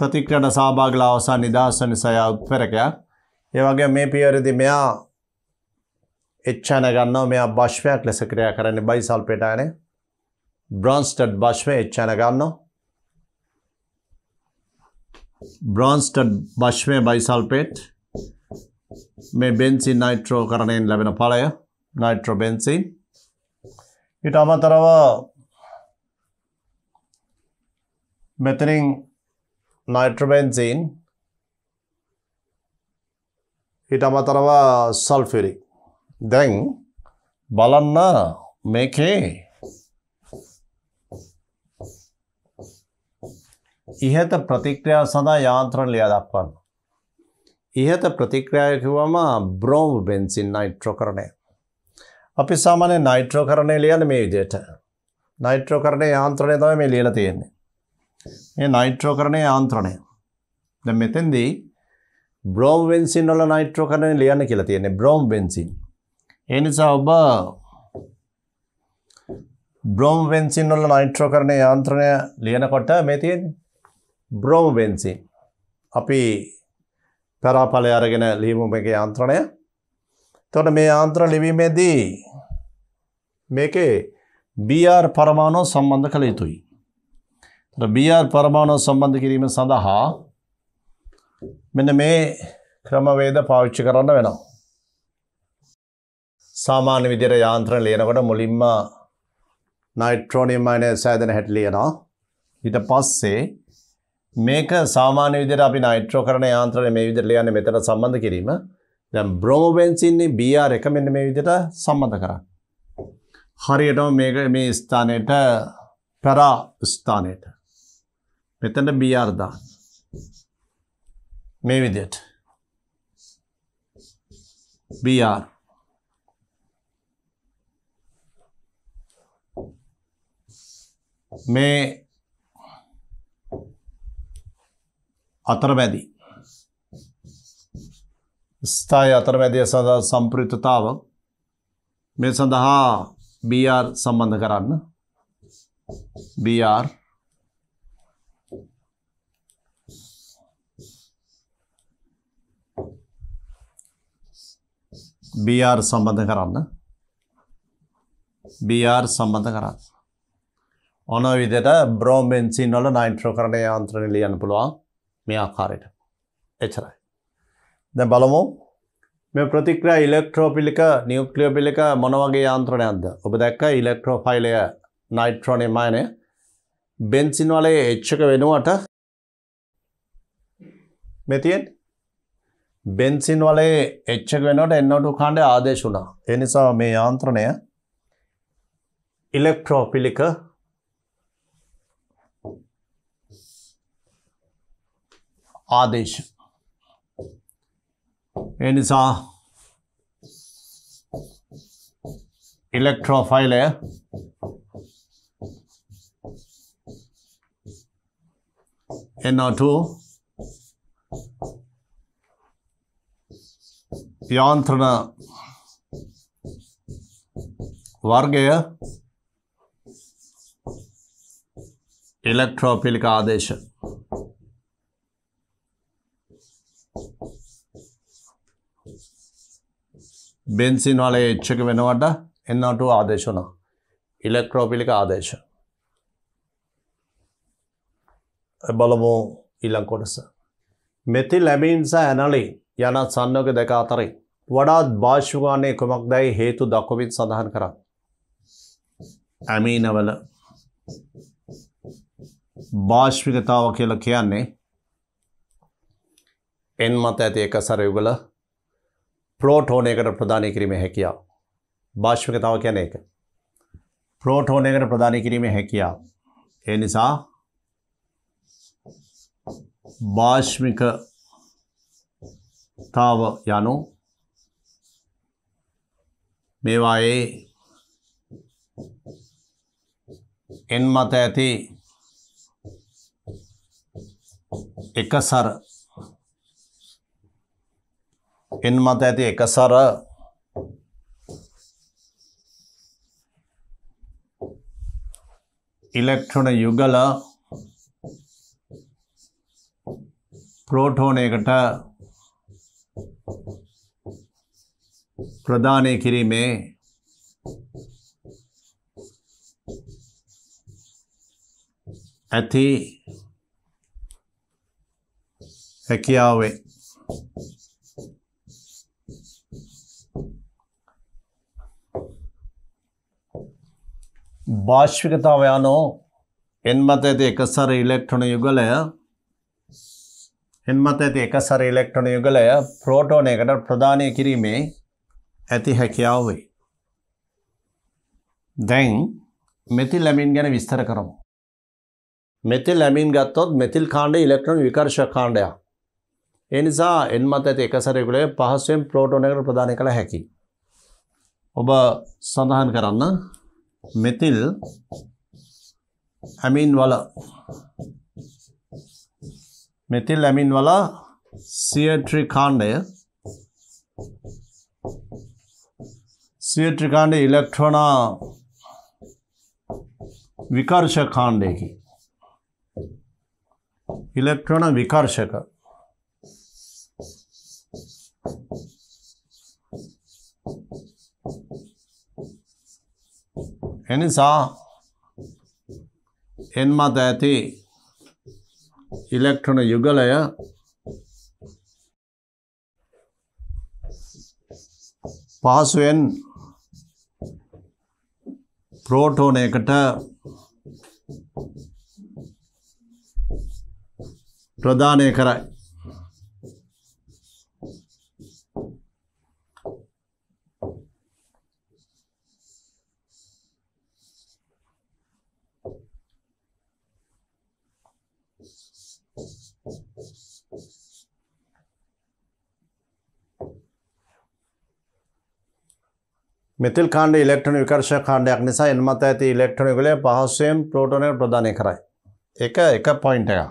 ප්‍රතික්‍රණ සහභාගීලා අවසාන නිදහස නිසා උත්පරකයක් ඒ වගේ මේ පියවරදී මෙයා එච්චන ගන්නවා මෙයා භාෂ්පයක් ලෙස ක්‍රියා කරන්නේ බයිසල්පේට ආනේ බ්‍රොන්ස්ටඩ් භාෂ්පය එච්චන ගන්නවා බ්‍රොන්ස්ටඩ් භාෂ්පය බයිසල්පේට් මේ බෙන්සින් නයිට්‍රෝකරණයෙන් ලැබෙන ඵලය නයිට්‍රෝ බෙන්සින් ඊට අමතරව මෙතනින් නයිට්‍රබෙන්සීන් ඊට අමතරව සල්ෆිරි දැන් බලන්න මේකේ ඉහත ප්‍රතික්‍රියා සඳහා යාන්ත්‍රණ ලියා දක්වන්න. ඉහත ප්‍රතික්‍රියාව කිව්වම බ්‍රෝම් බෙන්සින් නයිට්‍රෝකරණය. අපි සාමාන්‍ය නයිට්‍රෝකරණය ලියන්නේ මේ විදිහට. නයිට්‍රෝකරණය යාන්ත්‍රණය තමයි මේ ලියලා තියෙන්නේ. ඒ නයිට්‍රෝකරණයේ යාන්ත්‍රණය. දැන් මෙතෙන්දී බ්‍රෝම් බෙන්සින් වල නයිට්‍රෝකරණය ලියන්න කියලා තියෙන්නේ බ්‍රෝම් බෙන්සින්. ඒ නිසා ඔබ බ්‍රෝම් බෙන්සින් වල නයිට්‍රෝකරණය යාන්ත්‍රණය ලියනකොට මේ තියෙන්නේ බ්‍රෝම් බෙන්සින්. අපි පරාපලය අරගෙන ලියමු මේකේ යාන්ත්‍රණය. එතකොට මේ යාන්ත්‍රණ ලිවීමේදී මේකේ BR පරමාණු සම්බන්ධ කළ යුතුයි. බියර් පරමාණු සම්බන්ධ කිරීම සඳහා මෙන මේ ක්‍රමවේද පාවිච්චි කරන්න වෙනවා. සාමාන්‍ය විදිර යාන්ත්‍රණ ලියනකොට මුලින්ම නයිට්‍රෝනියම් අයනය සෑදන හැට ලියනවා. ඊට පස්සේ මේක සාමාන්‍ය විදිර අපි නයිට්‍රෝ කරන යාන්ත්‍රණය මේ විදිර ලියන්න මෙතන සම්බන්ධ කිරීම දැන් බ්‍රෝමෝබෙන්සින්නේ බියර් එක මෙන්න මේ විදිට සම්බන්ධ කරන්න. හරියටම මේක මේ ස්ථානයට පැරා ස්ථානයට මෙතන B R දාන්න. මේ විදිහට. B R මේ අතරමැදි ස්ථාය අතරමැදිය සඳහා සම්පෘතතාව මේ සඳහා BR සම්බන්ධ කරන්න BR BR සම්බන්ධ කරන්න BR සම්බන්ධ කරන්න ඔන විදට බ්‍රෝම් බෙන්සින් වල නයින්ට්‍රෝකරණය යන්ත්‍රණ ලියන්න පුළුවන් මේ ආකාරයට එචරයි දැ බලමු මේ ප්‍රතික්‍ර ඉලෙක්ට්‍රෝපිලික නිියුක්ලියෝපිලික මොනවගේ යන්ත්‍රණයන්ද ඔබ දැක්ක ඉලෙක්ට්‍රෝෆයිලය නයිට්‍රෝනය මයනය බෙන්සින් වලේ එච්චක වෙනුවට මෙතියෙන් බෙන්සින් වලේ එච්චක වෙනට එන්නටු කාණ්ඩ ආදේශ වුණා එනිසා මේ යාන්ත්‍රණය ඉලෙක්ට්‍රෝපිලික ආදේශ එනිසා ඉලෙක්ට්‍රෝෆයිලය එන්නටු යාන්ත්‍රණ වර්ගය ඉලෙක්ට්‍රෝපිලික ආදේශ බෙන්සින් වලේ එච්චක වෙනවට එන්නට ආදේශ වුණා ඉලෙක්ට්‍රෝපිලික ආදේශ බලමු ඊළඟ කොටස මෙති ලැබීන් සහ ඇනලින් යනත් සන්නෝක දැක අතරයි. වඩාත් භාෂ්‍යගානය කුමක් දැයි හේතු දක්කොමින් සඳහන් කර. ඇමීනවල භාශ්විකතාව කියල කියන්නේ එන් මත ඇති එක සරයුගල ප්‍රෝටෝනයකට ප්‍රධානය කිරීම හැකියාව. භාශ්විකතාව කියන එක. ප්‍රෝටෝනයකට ප්‍රධානය කිරීම හැකියාව. ඒ නිසා භාශ්මික තාව යනු මේවායේ එන් මත ඇති එකසර එන් මත ඇති එකසර ඉලෙක්ට්‍රොන යුගල ප්‍රෝටෝනයකට ප්‍රදානය කිරීමේ ඇති හැකියාවේ භාෂ්විකතාව යනෝ එන්මත ඇති එකසර ඉලෙක්ට්‍රොන යුගලය එන්මත ඇති එක සර ඉලෙක්ට්‍රොන යුගලය ප්‍රෝටෝනයකට ප්‍රධානය කිරීමේ ඇති හැකියාව වේ. දැන් මෙති ලැමින් ගැන විස්තර කරමු. මෙති ලැමින් ගත්තොත් මෙතිල් කාණ්ඩ ඉලෙක්ට්‍රොන විකර්ශ කාණ්ඩයක්. එනිසා එන්මත ඇති එකසරයකුලේ පහසුවෙන් ප්‍රෝටෝනයකට ප්‍රධානය කළ හැකි. ඔබ සඳහන් කරන්න මෙතිල් හැමින් වල මෙතිල් ලැමින් වලා සියට්‍රි කාණ්ඩය සියට්‍රි කාණ්ඩ ඉලෙක්ට්‍රෝනා විකර්ෂ කාණ්ඩයකි ඉලෙක්ට්‍රෝන විකර්ෂක එනිසා එන්මත ඇති ඉලෙක්ට්‍රොන යුගලය පාසුවෙන් ප්‍රෝටෝනයකට ප්‍රධානය කරයි මෙතෙල් කාණ්ඩ ඉලෙක්ට්‍රෝන විකර්ෂ කාණ්ඩයක් නිසා එන්මත ඇති ඉලෙක්ට්‍රෝනගලය පහසුවෙන් ප්‍රෝටෝනයට ප්‍රධානය කරයි. එක එක පොයින්ට එක.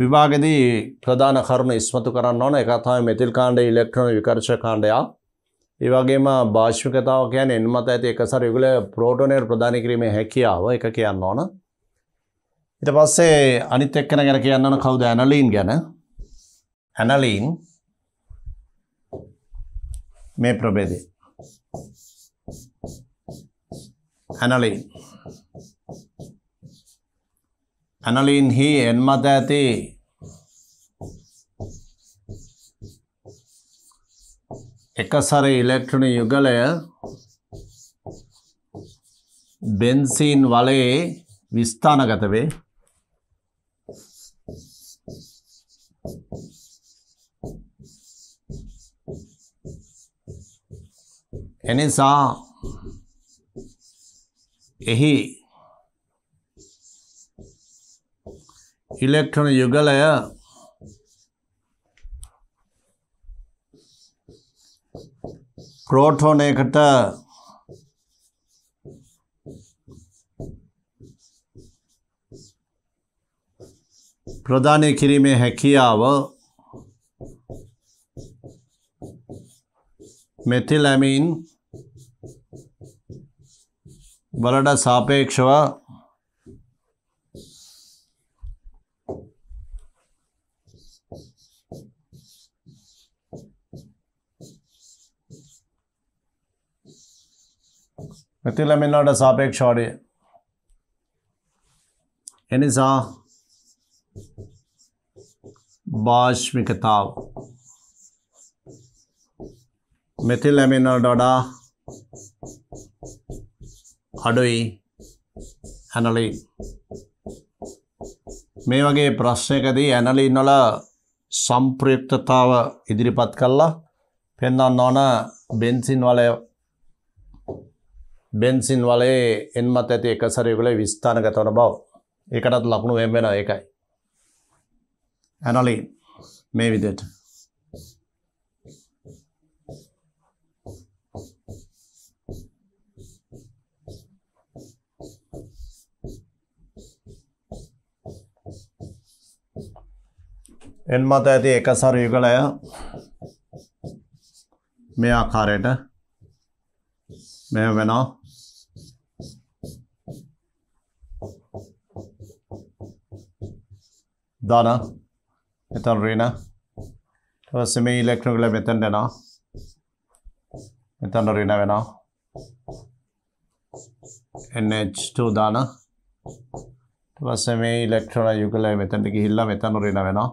විභාගදී ප්‍රධාන කරුණ ඉස්මතු කරන්න ඕන එකතම මෙතිල් කාණ්ඩ ඉලෙක්ට්‍රෝන විකර්ෂ කාණ්ඩයක් ඒවගේම භාෂිකතාව කියන එන්මත ඇති එකසර යුගල ප්‍රෝටෝනයට ප්‍රධාන කිරීමේ හැකියාව එක කියන්න ඕන. ඉට පස්සේ අනිත් එක්කන ගැන කියන්න කවුද ඇනලීන් ගැන ඇනලීන් මේ ප්‍රබේදේ. ඇනලීන් ඇනලීන්හි එන්මත ඇති එකසර ඉලෙක්ට්‍රන යුගලය බෙන්සීන් වලයේ විස්ථානගත වේ එනිසා यही इलेक्ट्रॉन युगल आया प्रोटोन एकट ಪ್ರಧಾನಿ ಕಿರಿಮೆ ಹೆಕಿಯಾವ ಮೆಥಿಲಮೀನ್ वर्ण सापेक्ष मिथिल मिन्नोट सापेक्ष एनिसा बाष्मिकताव मिथिल मिन्नोडा අඩුයි ඇනලින් මේ වගේ ප්‍රශ්නයකදී ඇනලින් නොල සම්ප්‍රයුක්තතාව ඉදිරිපත් කල්ලා පෙන්න්න ඕන බෙන්සින් වලය බෙන්සින් වලේ එන්මත් ඇති එකසරයකුල විස්ථානගතවන බව එකටත් ලකුණු එම් වෙන එකයි ඇනලින් මේ විදිට එන් මත ඇති එකසර යුගලය මේ ආකාරයට මෙ වෙනවා දාන එතන් රීන සෙමි ඉලෙක්ට්‍රෝගල මෙතැන් දෙෙනවා මෙතන්න රීන වෙනවා NH2 දාන ඊට පස්සේ මේ ඉලෙක්ට්‍රෝන යුගලය මෙතනට ගිහිල්ලා මෙතන රින වෙනවා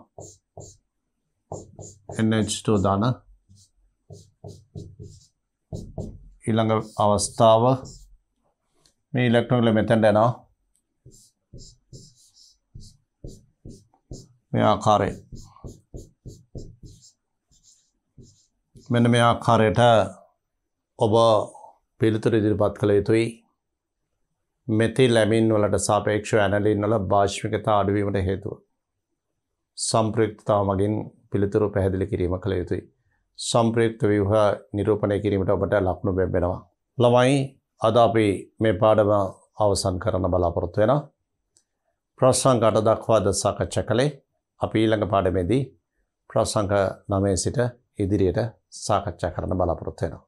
NH2 ධන ඊළඟ අවස්ථාව මේ ඉලෙක්ට්‍රෝන වල මෙතෙන්ට එනවා මේ ආකාරයෙන් මෙන්න මේ ආකාරයට ඔබ පිළිතුරු ඉදිරිපත් කළ යුතුයි මෙති ලැමින් වලට සාපේක්ෂව ඇනලින් වල භාෂ්මිකතා අඩුවීමට හේතුව සම්ප්‍රයුක්තතාව මගින් පිළිතුරු පැහැදිලි කිරීම කළ යුතුයි. සම්ප්‍රයුක්ත ව්‍යුහ නිරූපණය කිරීමට ඔබට ලකුණු බැබෙනවා. ළමයි අද අපි මේ පාඩම අවසන් කරන බලාපොරොත්තු වෙනවා. ප්‍රසංගට දක්වාද සාකච්ඡා කළේ අපි ඊළඟ පාඩමේදී ප්‍රසංග 9 සිට ඉදිරියට සාකච්ඡා කරන්න බලාපොරොත්තු වෙනවා.